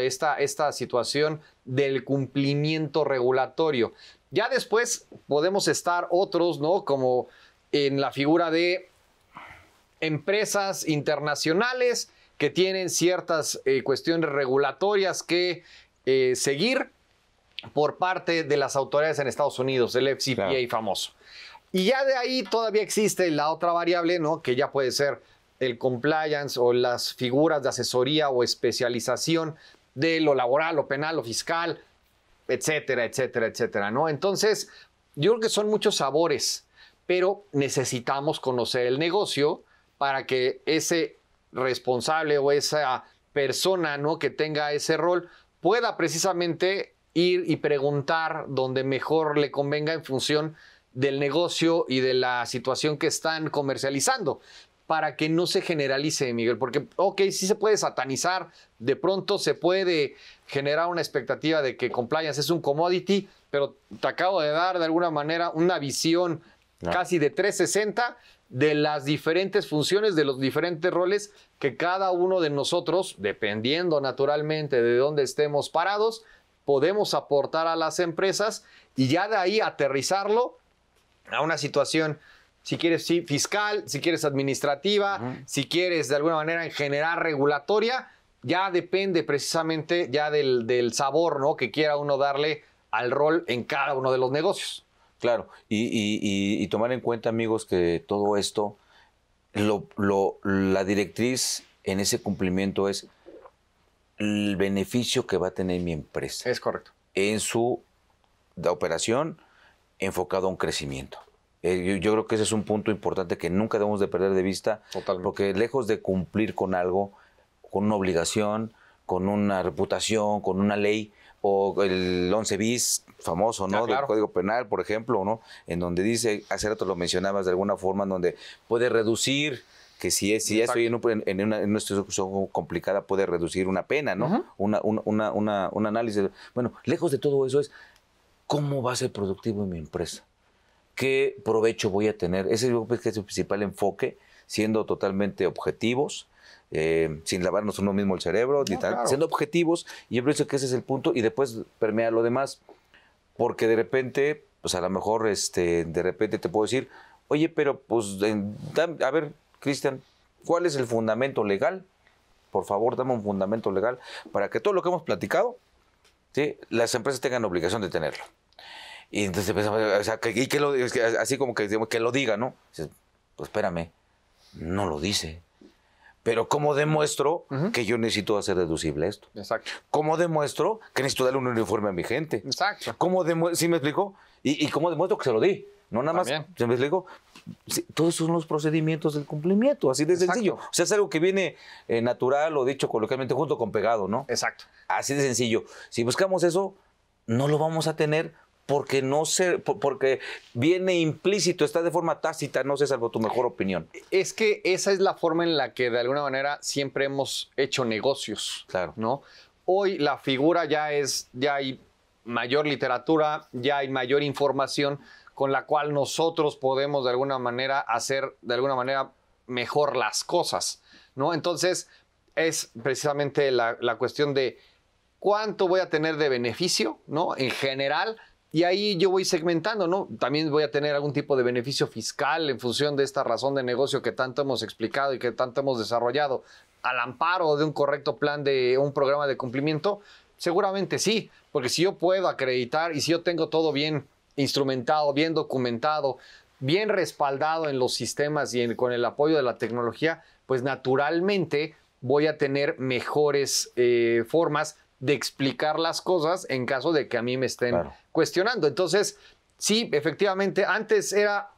esta, situación del cumplimiento regulatorio. Ya después podemos estar otros, ¿no? como en la figura de empresas internacionales que tienen ciertas eh, cuestiones regulatorias que eh, seguir por parte de las autoridades en Estados Unidos, el FCPA famoso. Y ya de ahí todavía existe la otra variable, ¿no? Que ya puede ser el compliance o las figuras de asesoría o especialización de lo laboral o penal o fiscal, etcétera, etcétera, etcétera, ¿no? Entonces, yo creo que son muchos sabores, pero necesitamos conocer el negocio para que ese responsable o esa persona, ¿no? que tenga ese rol pueda precisamente ir y preguntar donde mejor le convenga en función del negocio y de la situación que están comercializando para que no se generalice, Miguel, porque, ok, sí se puede satanizar, de pronto se puede generar una expectativa de que compliance es un commodity, pero te acabo de dar de alguna manera una visión casi de 360 de las diferentes funciones, de los diferentes roles que cada uno de nosotros, dependiendo naturalmente de dónde estemos parados, podemos aportar a las empresas y ya de ahí aterrizarlo a una situación si quieres fiscal, si quieres administrativa, si quieres de alguna manera en general regulatoria, ya depende precisamente ya del, sabor ¿no? que quiera uno darle al rol en cada uno de los negocios. Claro, y, tomar en cuenta amigos que todo esto, la directriz en ese cumplimiento es el beneficio que va a tener mi empresa. Es correcto. En su operación enfocado a un crecimiento. Eh, yo, creo que ese es un punto importante que nunca debemos de perder de vista, Totalmente. porque lejos de cumplir con algo, con una obligación, con una reputación, con una ley, o el 11 bis famoso, ¿no? Ah, Del Código Penal, por ejemplo, ¿no? En donde dice, hace rato lo mencionabas de alguna forma, en donde puede reducir que si, es, si ya estoy en, una, situación complicada puede reducir una pena, ¿no? una, una, una, un análisis. Bueno, lejos de todo eso es, ¿cómo va a ser productivo en mi empresa? ¿qué provecho voy a tener? Ese es el principal enfoque, siendo totalmente objetivos, eh, sin lavarnos uno mismo el cerebro, tal, siendo objetivos, y yo pienso que ese es el punto, y después permea lo demás, porque de repente, pues a lo mejor, este, de repente te puedo decir, oye, pero pues, a ver, Cristian, ¿cuál es el fundamento legal? Por favor, dame un fundamento legal para que todo lo que hemos platicado, ¿sí? las empresas tengan obligación de tenerlo. Y entonces pensamos, o sea, y que lo, así como que, que lo diga, ¿no? pues espérame, no lo dice. Pero ¿cómo demuestro que yo necesito hacer deducible esto? Exacto. ¿Cómo demuestro que necesito darle un uniforme a mi gente? Exacto. ¿Cómo demuestro, ¿sí me explico? Y, y, cómo demuestro que se lo di? No nada más, se me explico? todos son los procedimientos del cumplimiento, así de sencillo. O sea, es algo que viene eh, natural o dicho coloquialmente junto con pegado, ¿no? Exacto. Así de sencillo. Si buscamos eso, no lo vamos a tener porque no porque viene implícito, está de forma tácita, no sé, salvo tu mejor opinión. Es que esa es la forma en la que de alguna manera siempre hemos hecho negocios. Claro. ¿No? Hoy la figura ya es, ya hay mayor literatura, ya hay mayor información con la cual nosotros podemos de alguna manera hacer de alguna manera mejor las cosas, ¿no? Entonces es precisamente la, cuestión de cuánto voy a tener de beneficio, ¿no? En general, y ahí yo voy segmentando, ¿no? También voy a tener algún tipo de beneficio fiscal en función de esta razón de negocio que tanto hemos explicado y que tanto hemos desarrollado. Al amparo de un correcto plan de un programa de cumplimiento, seguramente sí, porque si yo puedo acreditar y si yo tengo todo bien instrumentado, bien documentado, bien respaldado en los sistemas y con el apoyo de la tecnología, pues naturalmente voy a tener mejores eh, formas de explicar las cosas en caso de que a mí me estén cuestionando. Entonces, sí, efectivamente, antes era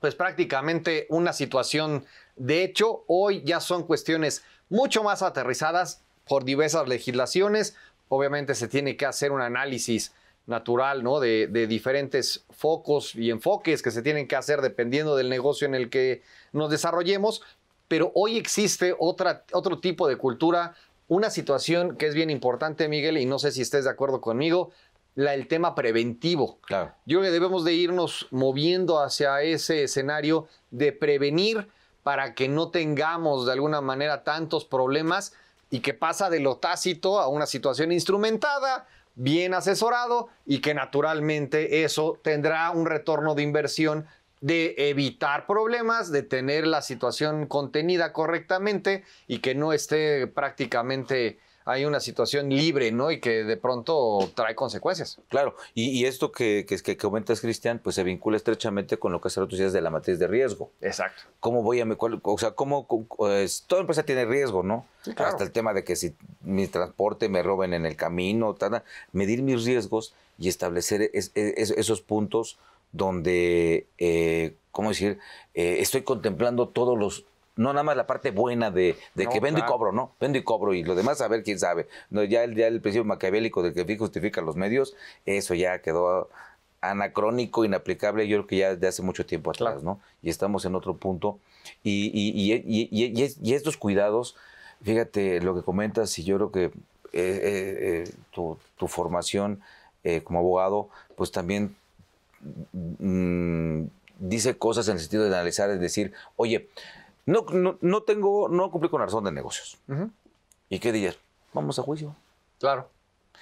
pues prácticamente una situación de hecho, hoy ya son cuestiones mucho más aterrizadas por diversas legislaciones. Obviamente se tiene que hacer un análisis natural, ¿no? De, diferentes focos y enfoques que se tienen que hacer dependiendo del negocio en el que nos desarrollemos. Pero hoy existe otro tipo de cultura una situación que es bien importante, Miguel, y no sé si estés de acuerdo conmigo, la, el tema preventivo. Claro. Yo creo que debemos de irnos moviendo hacia ese escenario de prevenir para que no tengamos de alguna manera tantos problemas y que pasa de lo tácito a una situación instrumentada, bien asesorado y que naturalmente eso tendrá un retorno de inversión de evitar problemas, de tener la situación contenida correctamente y que no esté prácticamente hay una situación libre, ¿no? Y que de pronto trae consecuencias. Claro, y, esto que, que, que, comentas, Cristian, pues se vincula estrechamente con lo que hace otros días de la matriz de riesgo. Exacto. ¿Cómo voy a... Cuál, o sea, cómo... toda empresa tiene riesgo, ¿no? Hasta el tema de que si mi transporte me roben en el camino, tal, medir mis riesgos y establecer esos puntos donde, eh, ¿cómo decir? Eh, estoy contemplando todos los, no nada más la parte buena de, que vendo y cobro, ¿no? Vendo y cobro y lo demás a ver quién sabe. No, ya, el, principio maquiavélico del que justifica los medios, eso ya quedó anacrónico, inaplicable, yo creo que ya desde hace mucho tiempo atrás, ¿no? Y estamos en otro punto. Y, y, estos cuidados, fíjate lo que comentas, y yo creo que eh, eh, tu, tu, formación como abogado, pues también Mm, dice cosas en el sentido de analizar, es decir, oye, no, no, tengo, no cumplí con la razón de negocios. ¿Y qué dirías? Vamos a juicio. Claro.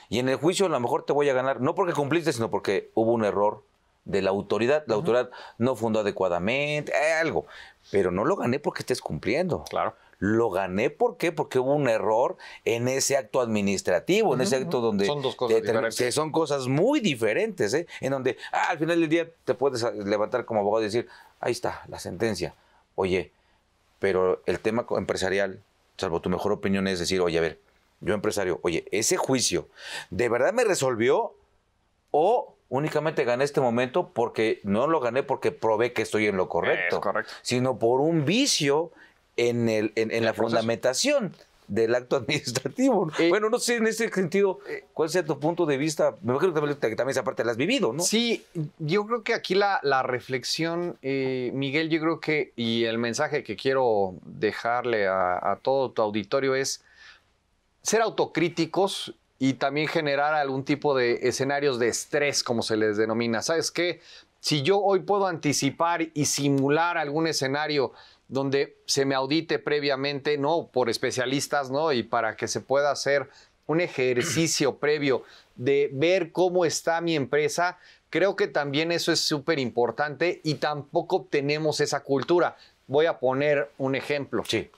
Y en el juicio a lo mejor te voy a ganar, no porque cumpliste, sino porque hubo un error de la autoridad. La autoridad no fundó adecuadamente, eh, algo. Pero no lo gané porque estés cumpliendo. Claro. Lo gané, ¿por qué? Porque hubo un error en ese acto administrativo, en ese acto donde... Son dos cosas Que son cosas muy diferentes, ¿eh? En donde, ah, al final del día te puedes levantar como abogado y decir, ahí está, la sentencia. Oye, pero el tema empresarial, salvo tu mejor opinión, es decir, oye, a ver, yo empresario, oye, ese juicio, ¿de verdad me resolvió o únicamente gané este momento porque no lo gané porque probé que estoy en lo correcto. sino por un vicio en, la fundamentación del acto administrativo. Eh, bueno, no sé en ese sentido eh, cuál sea tu punto de vista. Me imagino que también, que también esa parte la has vivido, ¿no? Sí, yo creo que aquí la, reflexión, eh, Miguel, yo creo que, y el mensaje que quiero dejarle a, a, todo tu auditorio es ser autocríticos y también generar algún tipo de escenarios de estrés, como se les denomina. ¿Sabes qué? Si yo hoy puedo anticipar y simular algún escenario donde se me audite previamente, no por especialistas, ¿no? Y para que se pueda hacer un ejercicio previo de ver cómo está mi empresa, creo que también eso es súper importante y tampoco tenemos esa cultura. Voy a poner un ejemplo. Sí.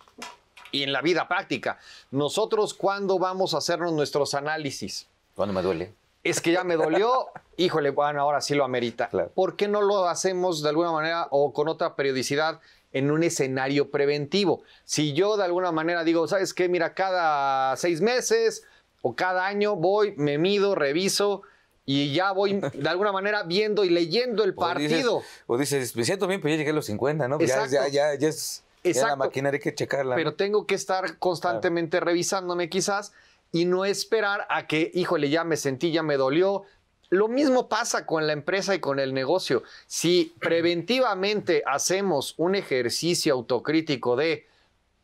Y en la vida práctica, nosotros cuándo vamos a hacernos nuestros análisis? Cuando me duele. Es que ya me dolió, híjole, bueno, ahora sí lo amerita. Claro. ¿Por qué no lo hacemos de alguna manera o con otra periodicidad? en un escenario preventivo. Si yo de alguna manera digo, ¿sabes qué? Mira, cada seis meses o cada año voy, me mido, reviso, y ya voy de alguna manera viendo y leyendo el partido. O dices, me siento bien, pero pues ya llegué a los 50, ¿no? Ya, es. la maquinaria hay que checarla. Pero tengo que estar constantemente revisándome quizás y no esperar a que, híjole, ya me sentí, ya me dolió, lo mismo pasa con la empresa y con el negocio. Si preventivamente hacemos un ejercicio autocrítico de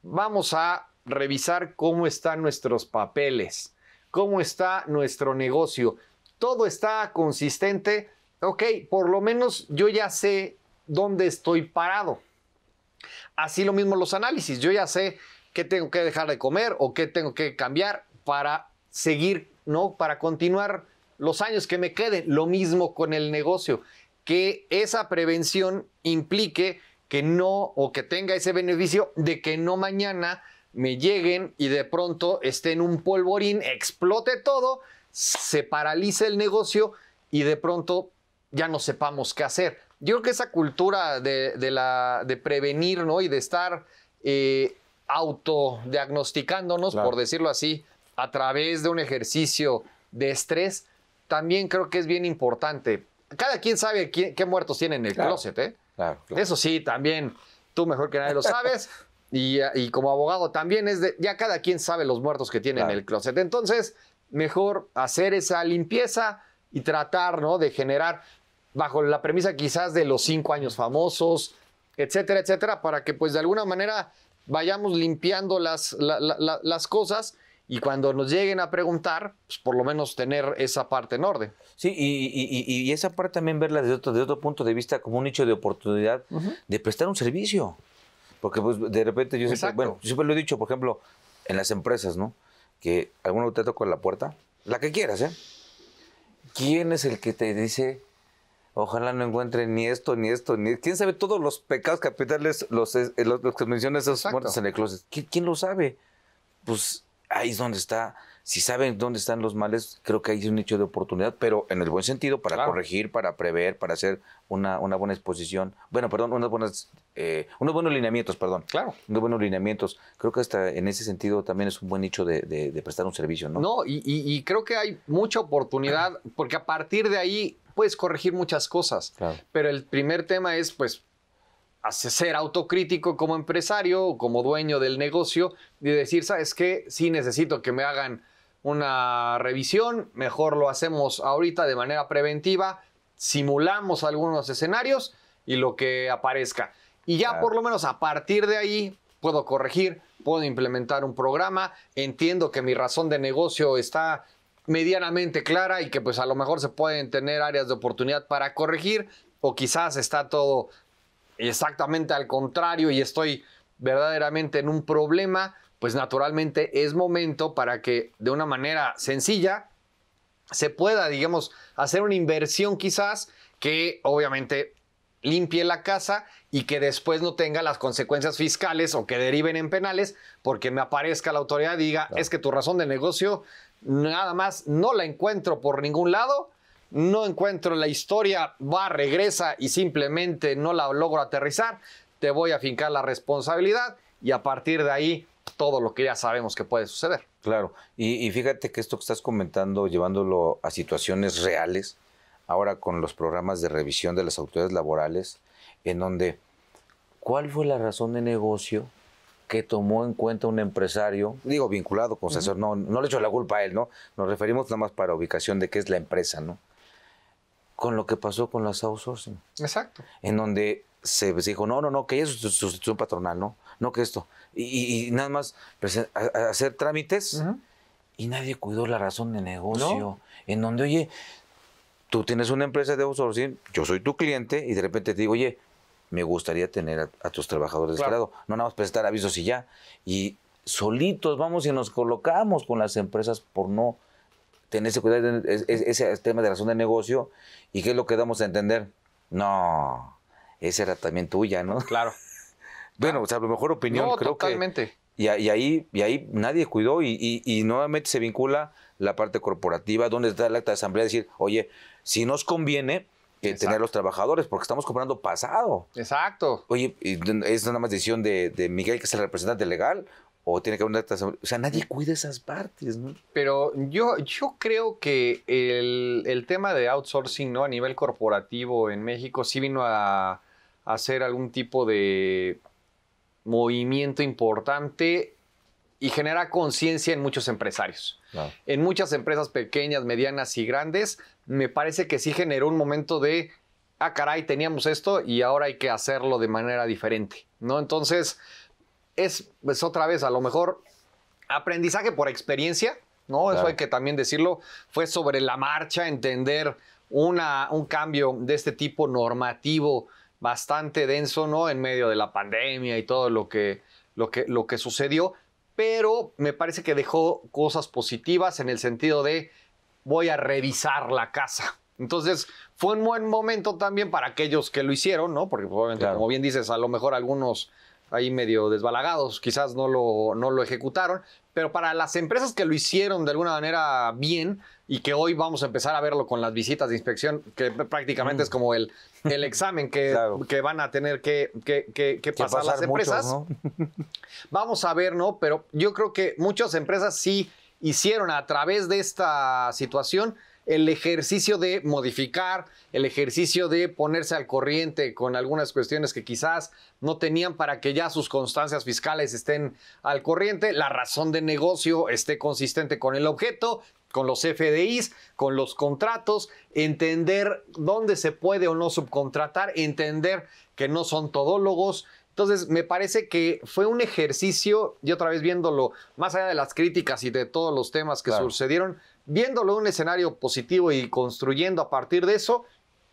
vamos a revisar cómo están nuestros papeles, cómo está nuestro negocio, todo está consistente, ok, por lo menos yo ya sé dónde estoy parado. Así lo mismo los análisis, yo ya sé qué tengo que dejar de comer o qué tengo que cambiar para seguir, ¿no? Para continuar los años que me queden. Lo mismo con el negocio, que esa prevención implique que no o que tenga ese beneficio de que no mañana me lleguen y de pronto esté en un polvorín, explote todo, se paralice el negocio y de pronto ya no sepamos qué hacer. Yo creo que esa cultura de, de, la, de prevenir ¿no? y de estar eh, autodiagnosticándonos, por decirlo así, a través de un ejercicio de estrés, también creo que es bien importante. Cada quien sabe qué muertos tiene en el closet, ¿eh? Eso sí, también tú mejor que nadie lo sabes. y, como abogado también es de, ya cada quien sabe los muertos que tiene en el closet. Entonces, mejor hacer esa limpieza y tratar, ¿no? De generar, bajo la premisa quizás de los cinco años famosos, etcétera, etcétera, para que pues de alguna manera vayamos limpiando las, las cosas y cuando nos lleguen a preguntar, pues por lo menos tener esa parte en orden. Sí, y, esa parte también verla desde otro, desde otro punto de vista como un nicho de oportunidad de prestar un servicio. Porque pues, de repente yo siempre, bueno, siempre lo he dicho, por ejemplo, en las empresas, ¿no? Que alguno te toca la puerta, la que quieras, ¿eh? ¿Quién es el que te dice, ojalá no encuentre ni esto, ni esto, ni... ¿Quién sabe todos los pecados capitales, los, eh, los, que mencionas esos puertas en el closet? ¿Quién, ¿Quién lo sabe? Pues ahí es donde está, si saben dónde están los males, creo que ahí es un nicho de oportunidad, pero en el buen sentido, para corregir, para prever, para hacer una, una buena exposición, bueno, perdón, unas buenas, eh, unos buenos lineamientos, perdón. Claro. Unos buenos lineamientos. Creo que hasta en ese sentido también es un buen nicho de, prestar un servicio, ¿no? No, y, creo que hay mucha oportunidad, porque a partir de ahí puedes corregir muchas cosas. Pero el primer tema es, pues, ser autocrítico como empresario, como dueño del negocio y decir, ¿sabes qué? Sí necesito que me hagan una revisión, mejor lo hacemos ahorita de manera preventiva, simulamos algunos escenarios y lo que aparezca. Y ya por lo menos a partir de ahí puedo corregir, puedo implementar un programa, entiendo que mi razón de negocio está medianamente clara y que pues a lo mejor se pueden tener áreas de oportunidad para corregir o quizás está todo exactamente al contrario y estoy verdaderamente en un problema, pues naturalmente es momento para que de una manera sencilla se pueda, digamos, hacer una inversión quizás que obviamente limpie la casa y que después no tenga las consecuencias fiscales o que deriven en penales porque me aparezca la autoridad diga, es que tu razón de negocio nada más no la encuentro por ningún lado no encuentro la historia, va, regresa y simplemente no la logro aterrizar, te voy a fincar la responsabilidad y a partir de ahí todo lo que ya sabemos que puede suceder. Claro, y, fíjate que esto que estás comentando, llevándolo a situaciones reales, ahora con los programas de revisión de las autoridades laborales, en donde, ¿cuál fue la razón de negocio que tomó en cuenta un empresario, digo vinculado con César, no, no le echo la culpa a él, ¿no? Nos referimos nada más para ubicación de qué es la empresa, ¿no? con lo que pasó con las outsourcing. Exacto. En donde se pues, dijo, no, no, no, que eso es sustitución patronal, ¿no? No que esto. Y, nada más hacer trámites y nadie cuidó la razón de negocio. En donde, oye, tú tienes una empresa de outsourcing, yo soy tu cliente y de repente te digo, oye, me gustaría tener a, tus trabajadores de este No nada más prestar avisos y ya. Y solitos vamos y nos colocamos con las empresas por no tener cuidado ese, tema de razón de negocio y qué es lo que damos a entender. No, esa era también tuya, ¿no? Claro. bueno, o sea, a lo mejor opinión, creo que. Y, y, ahí, y ahí nadie cuidó y, nuevamente se vincula la parte corporativa, donde está el acta de asamblea, decir, oye, si nos conviene eh, tener a los trabajadores, porque estamos comprando pasado. Exacto. Oye, es nada más decisión de, de Miguel, que es el representante legal, o tiene que haber una O sea, nadie cuida esas partes, ¿no? Pero yo, yo creo que el, tema de outsourcing, ¿no? A nivel corporativo en México sí vino a, a hacer algún tipo de movimiento importante y genera conciencia en muchos empresarios. En muchas empresas pequeñas, medianas y grandes, me parece que sí generó un momento de, ah, caray, teníamos esto y ahora hay que hacerlo de manera diferente, ¿no? Entonces, es pues, otra vez, a lo mejor, aprendizaje por experiencia, ¿no? Eso hay que también decirlo. Fue sobre la marcha entender una, un cambio de este tipo normativo bastante denso, ¿no? En medio de la pandemia y todo lo que, lo que, lo que sucedió, pero me parece que dejó cosas positivas en el sentido de voy a revisar la casa. Entonces, fue un buen momento también para aquellos que lo hicieron, ¿no? Porque obviamente, como bien dices, a lo mejor algunos ahí medio desbalagados, quizás no lo, no lo ejecutaron, pero para las empresas que lo hicieron de alguna manera bien y que hoy vamos a empezar a verlo con las visitas de inspección, que prácticamente es mm. como el, el examen que, van a tener que, pasar, las empresas, vamos a ver, ¿no? Pero yo creo que muchas empresas sí hicieron a través de esta situación el ejercicio de modificar, el ejercicio de ponerse al corriente con algunas cuestiones que quizás no tenían para que ya sus constancias fiscales estén al corriente, la razón de negocio esté consistente con el objeto, con los FDIs, con los contratos, entender dónde se puede o no subcontratar, entender que no son todólogos, entonces, me parece que fue un ejercicio, y otra vez viéndolo, más allá de las críticas y de todos los temas que sucedieron, viéndolo un escenario positivo y construyendo a partir de eso,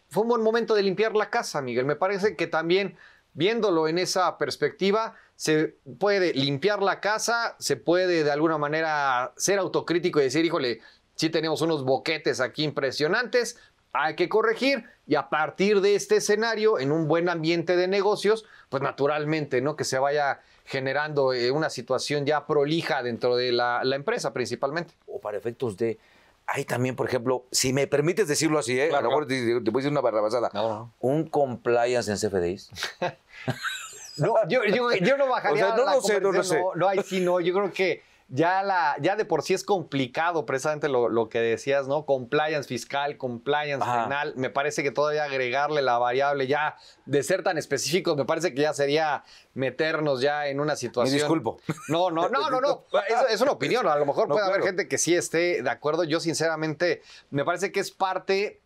fue un buen momento de limpiar la casa, Miguel. Me parece que también viéndolo en esa perspectiva, se puede limpiar la casa, se puede de alguna manera ser autocrítico y decir, híjole, sí tenemos unos boquetes aquí impresionantes, hay que corregir y a partir de este escenario, en un buen ambiente de negocios, pues naturalmente, ¿no? Que se vaya generando eh, una situación ya prolija dentro de la, empresa principalmente. O para efectos de... Hay también, por ejemplo, si me permites decirlo así, ¿eh? a lo mejor te, voy a decir una barrabasada. No, no. Un compliance en CFDIs. no, yo, yo, yo, no bajaría o sea, no lo sé, no lo sé. No, hay sí, no. Yo creo que ya, la, ya de por sí es complicado precisamente lo, que decías, ¿no? Compliance fiscal, compliance penal. Me parece que todavía agregarle la variable ya de ser tan específico, me parece que ya sería meternos ya en una situación. Me disculpo. No, no, no, no, no. Es, una opinión. A lo mejor puede haber gente que sí esté de acuerdo. Yo, sinceramente, me parece que es parte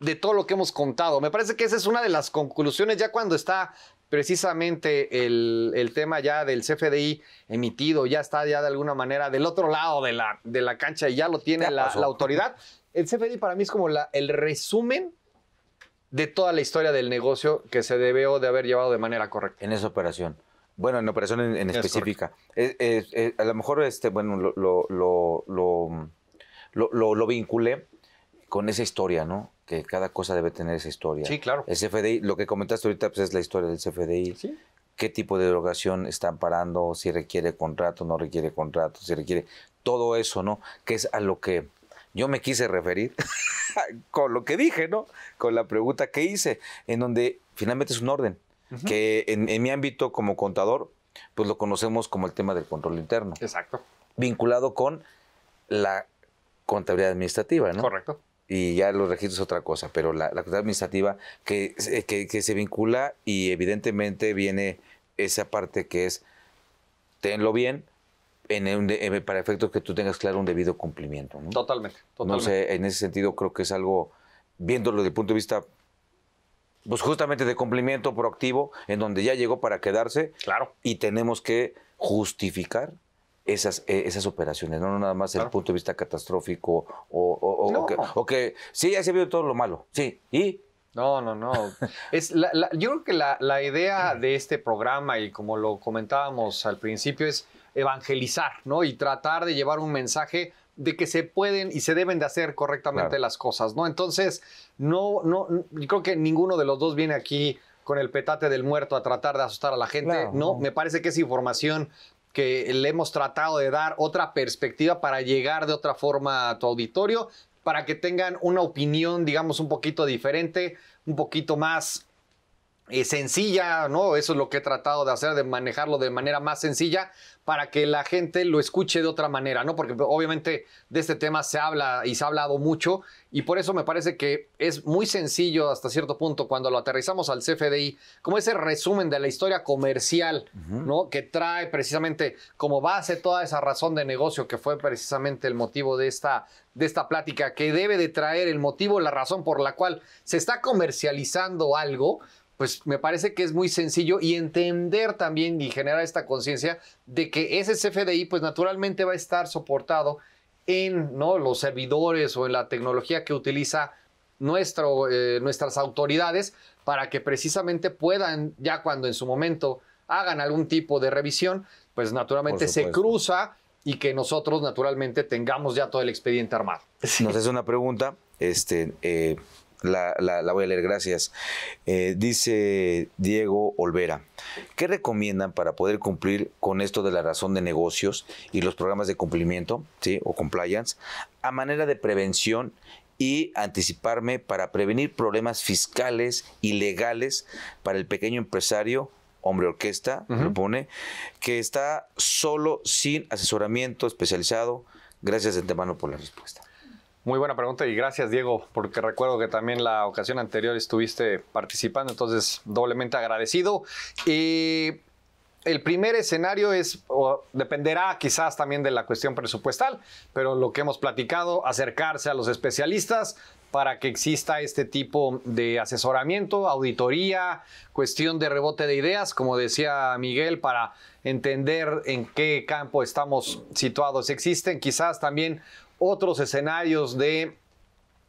de todo lo que hemos contado. Me parece que esa es una de las conclusiones ya cuando está precisamente el, tema ya del CFDI emitido, ya está ya de alguna manera del otro lado de la, de la cancha y ya lo tiene la, autoridad. El CFDI para mí es como la, el resumen de toda la historia del negocio que se debió de haber llevado de manera correcta. En esa operación. Bueno, en operación en, específica. a lo mejor este, bueno, lo, lo, lo, lo vinculé con esa historia, ¿no? que cada cosa debe tener esa historia. Sí, claro. El CFDI, lo que comentaste ahorita pues, es la historia del CFDI. Sí. ¿Qué tipo de derogación están parando? Si requiere contrato, no requiere contrato, si requiere todo eso, ¿no? Que es a lo que yo me quise referir con lo que dije, ¿no? Con la pregunta que hice, en donde finalmente es un orden, que en mi ámbito como contador, pues lo conocemos como el tema del control interno. Exacto. Vinculado con la contabilidad administrativa, ¿no? Correcto y ya los registros es otra cosa, pero la, la administrativa eh, que, se vincula y evidentemente viene esa parte que es tenlo bien en, para efectos que tú tengas claro un debido cumplimiento. Totalmente, totalmente. No sé, en ese sentido creo que es algo, viéndolo desde el punto de vista pues justamente de cumplimiento proactivo, en donde ya llegó para quedarse. Claro. Y tenemos que justificar e, esas, operaciones, no, nada más el punto de vista catastrófico o, que, sí, ya se vio todo lo malo, sí, y... No, no, no. es yo creo que la, idea de este programa, y como lo comentábamos al principio, es evangelizar, ¿no? Y tratar de llevar un mensaje de que se pueden y se deben de hacer correctamente las cosas, ¿no? Entonces, no, no, yo creo que ninguno de los dos viene aquí con el petate del muerto a tratar de asustar a la gente. no, me parece que es información que le hemos tratado de dar otra perspectiva para llegar de otra forma a tu auditorio, para que tengan una opinión, digamos, un poquito diferente, un poquito más eh, sencilla, ¿no? Eso es lo que he tratado de hacer, de manejarlo de manera más sencilla para que la gente lo escuche de otra manera, ¿no? Porque pues, obviamente de este tema se habla y se ha hablado mucho y por eso me parece que es muy sencillo hasta cierto punto cuando lo aterrizamos al CFDI, como ese resumen de la historia comercial, ¿no? Que trae precisamente como base toda esa razón de negocio que fue precisamente el motivo de esta de esta plática que debe de traer el motivo, la razón por la cual se está comercializando algo, pues me parece que es muy sencillo y entender también y generar esta conciencia de que ese CFDI pues naturalmente va a estar soportado en ¿no? los servidores o en la tecnología que utiliza nuestro, eh, nuestras autoridades para que precisamente puedan ya cuando en su momento hagan algún tipo de revisión pues naturalmente se cruza y que nosotros naturalmente tengamos ya todo el expediente armado. Nos hace una pregunta, este, eh, la, voy a leer, gracias. Eh, dice Diego Olvera, ¿qué recomiendan para poder cumplir con esto de la razón de negocios y los programas de cumplimiento o compliance a manera de prevención y anticiparme para prevenir problemas fiscales y legales para el pequeño empresario? hombre orquesta, lo pone, que está solo sin asesoramiento especializado. Gracias de antemano por la respuesta. Muy buena pregunta y gracias Diego, porque recuerdo que también la ocasión anterior estuviste participando, entonces doblemente agradecido. Y el primer escenario es, o dependerá quizás también de la cuestión presupuestal, pero lo que hemos platicado, acercarse a los especialistas para que exista este tipo de asesoramiento, auditoría, cuestión de rebote de ideas, como decía Miguel, para entender en qué campo estamos situados. Existen quizás también otros escenarios de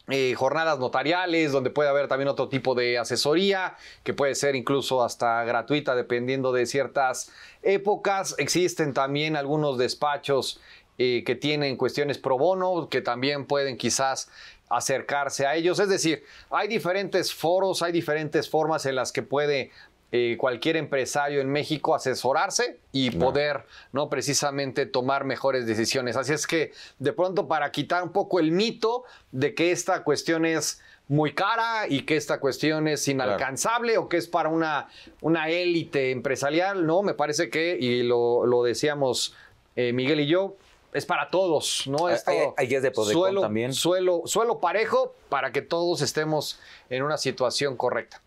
eh, jornadas notariales, donde puede haber también otro tipo de asesoría, que puede ser incluso hasta gratuita, dependiendo de ciertas épocas. Existen también algunos despachos eh, que tienen cuestiones pro bono, que también pueden quizás acercarse a ellos. Es decir, hay diferentes foros, hay diferentes formas en las que puede eh, cualquier empresario en México asesorarse y poder, ¿no? Precisamente tomar mejores decisiones. Así es que, de pronto, para quitar un poco el mito de que esta cuestión es muy cara y que esta cuestión es inalcanzable o que es para una, una élite empresarial, ¿no? Me parece que, y lo, decíamos eh, Miguel y yo, es para todos, ¿no? es de suelo, también. Suelo, suelo parejo para que todos estemos en una situación correcta.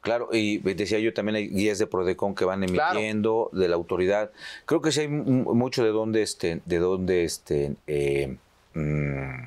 Claro, y decía yo también hay guías de Prodecon que van emitiendo de la autoridad. Creo que sí hay mucho de dónde este, de dónde este, eh, mm,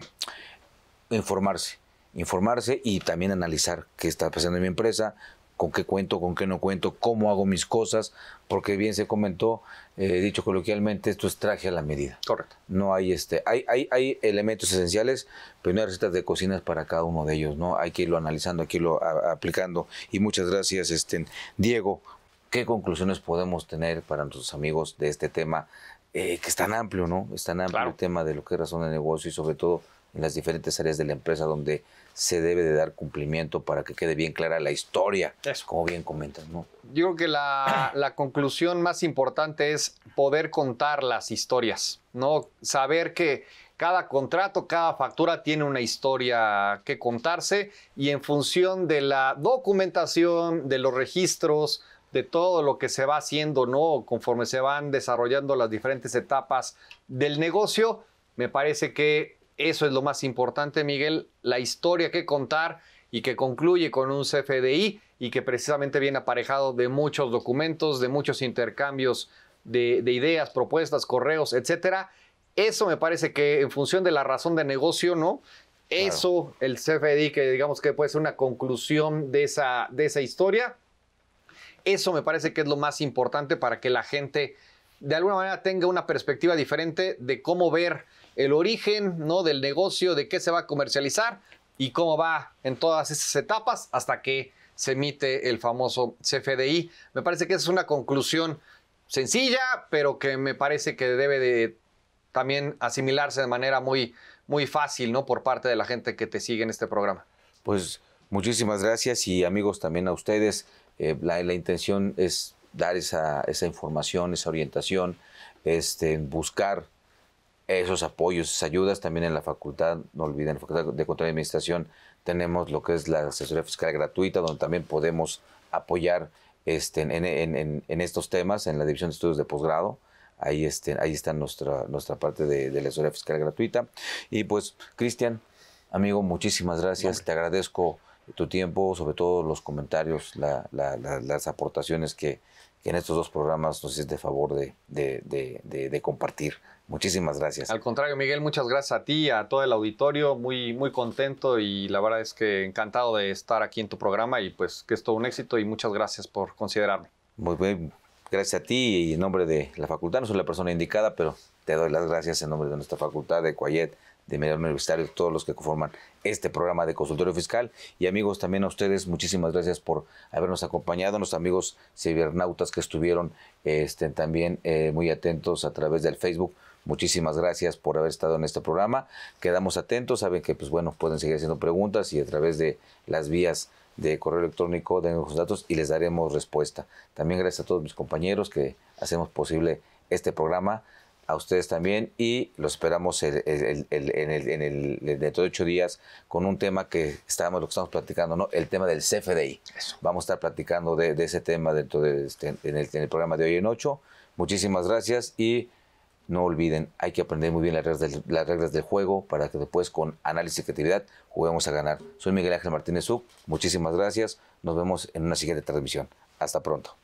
informarse, informarse y también analizar qué está pasando en mi empresa, con qué cuento, con qué no cuento, cómo hago mis cosas, porque bien se comentó, eh, dicho coloquialmente, esto es traje a la medida. Correcto. No hay este, hay, hay, elementos esenciales, pero no hay recetas de cocinas para cada uno de ellos, ¿no? Hay que irlo analizando, hay que irlo aplicando. Y muchas gracias, este, Diego. ¿Qué conclusiones podemos tener para nuestros amigos de este tema? Eh, que es tan amplio, ¿no? Es tan amplio el tema de lo que es razón de negocio y sobre todo en las diferentes áreas de la empresa donde se debe de dar cumplimiento para que quede bien clara la historia, Eso. como bien comentas, ¿no? Yo creo que la, la, conclusión más importante es poder contar las historias, ¿no? Saber que cada contrato, cada factura tiene una historia que contarse y en función de la documentación, de los registros, de todo lo que se va haciendo, ¿no? Conforme se van desarrollando las diferentes etapas del negocio, me parece que eso es lo más importante, Miguel, la historia que contar y que concluye con un CFDI y que precisamente viene aparejado de muchos documentos, de muchos intercambios de, ideas, propuestas, correos, etcétera. Eso me parece que en función de la razón de negocio, ¿no? Eso, el CFDI, que digamos que puede ser una conclusión de esa, de esa historia, eso me parece que es lo más importante para que la gente de alguna manera tenga una perspectiva diferente de cómo ver el origen ¿no? del negocio, de qué se va a comercializar y cómo va en todas esas etapas hasta que se emite el famoso CFDI. Me parece que esa es una conclusión sencilla, pero que me parece que debe de también asimilarse de manera muy, muy fácil ¿no? por parte de la gente que te sigue en este programa. Pues muchísimas gracias y amigos también a ustedes. Eh, la, intención es dar esa, información, esa orientación, este, buscar esos apoyos, esas ayudas. También en la facultad, no olviden, en la Facultad de Control y Administración tenemos lo que es la asesoría fiscal gratuita, donde también podemos apoyar este, en, estos temas, en la División de Estudios de Posgrado. Ahí, este, ahí está nuestra, nuestra parte de, la asesoría fiscal gratuita. Y pues, Cristian, amigo, muchísimas gracias. Te agradezco tu tiempo, sobre todo los comentarios, las aportaciones que, en estos dos programas nos hiciste favor de, de, de compartir Muchísimas gracias. Al contrario, Miguel, muchas gracias a ti, a todo el auditorio, muy, muy contento y la verdad es que encantado de estar aquí en tu programa y pues que es todo un éxito y muchas gracias por considerarme. Muy bien, gracias a ti y en nombre de la facultad, no soy la persona indicada, pero te doy las gracias en nombre de nuestra facultad, de Coyet, de Medio Universitario, todos los que conforman este programa de consultorio fiscal. Y amigos, también a ustedes, muchísimas gracias por habernos acompañado, nuestros amigos cibernautas que estuvieron este, también eh, muy atentos a través del Facebook. Muchísimas gracias por haber estado en este programa. Quedamos atentos. Saben que, pues bueno, pueden seguir haciendo preguntas y a través de las vías de correo electrónico den los datos y les daremos respuesta. También gracias a todos mis compañeros que hacemos posible este programa. A ustedes también y los esperamos en el, dentro de ocho días con un tema que estábamos, lo que estamos platicando, ¿no? El tema del CFDI. Vamos a estar platicando de, ese tema dentro de este, en, el, programa de hoy en ocho. Muchísimas gracias y no olviden, hay que aprender muy bien las reglas, del, juego para que después con análisis y creatividad juguemos a ganar. Soy Miguel Ángel Martínez Sub, muchísimas gracias, nos vemos en una siguiente transmisión. Hasta pronto.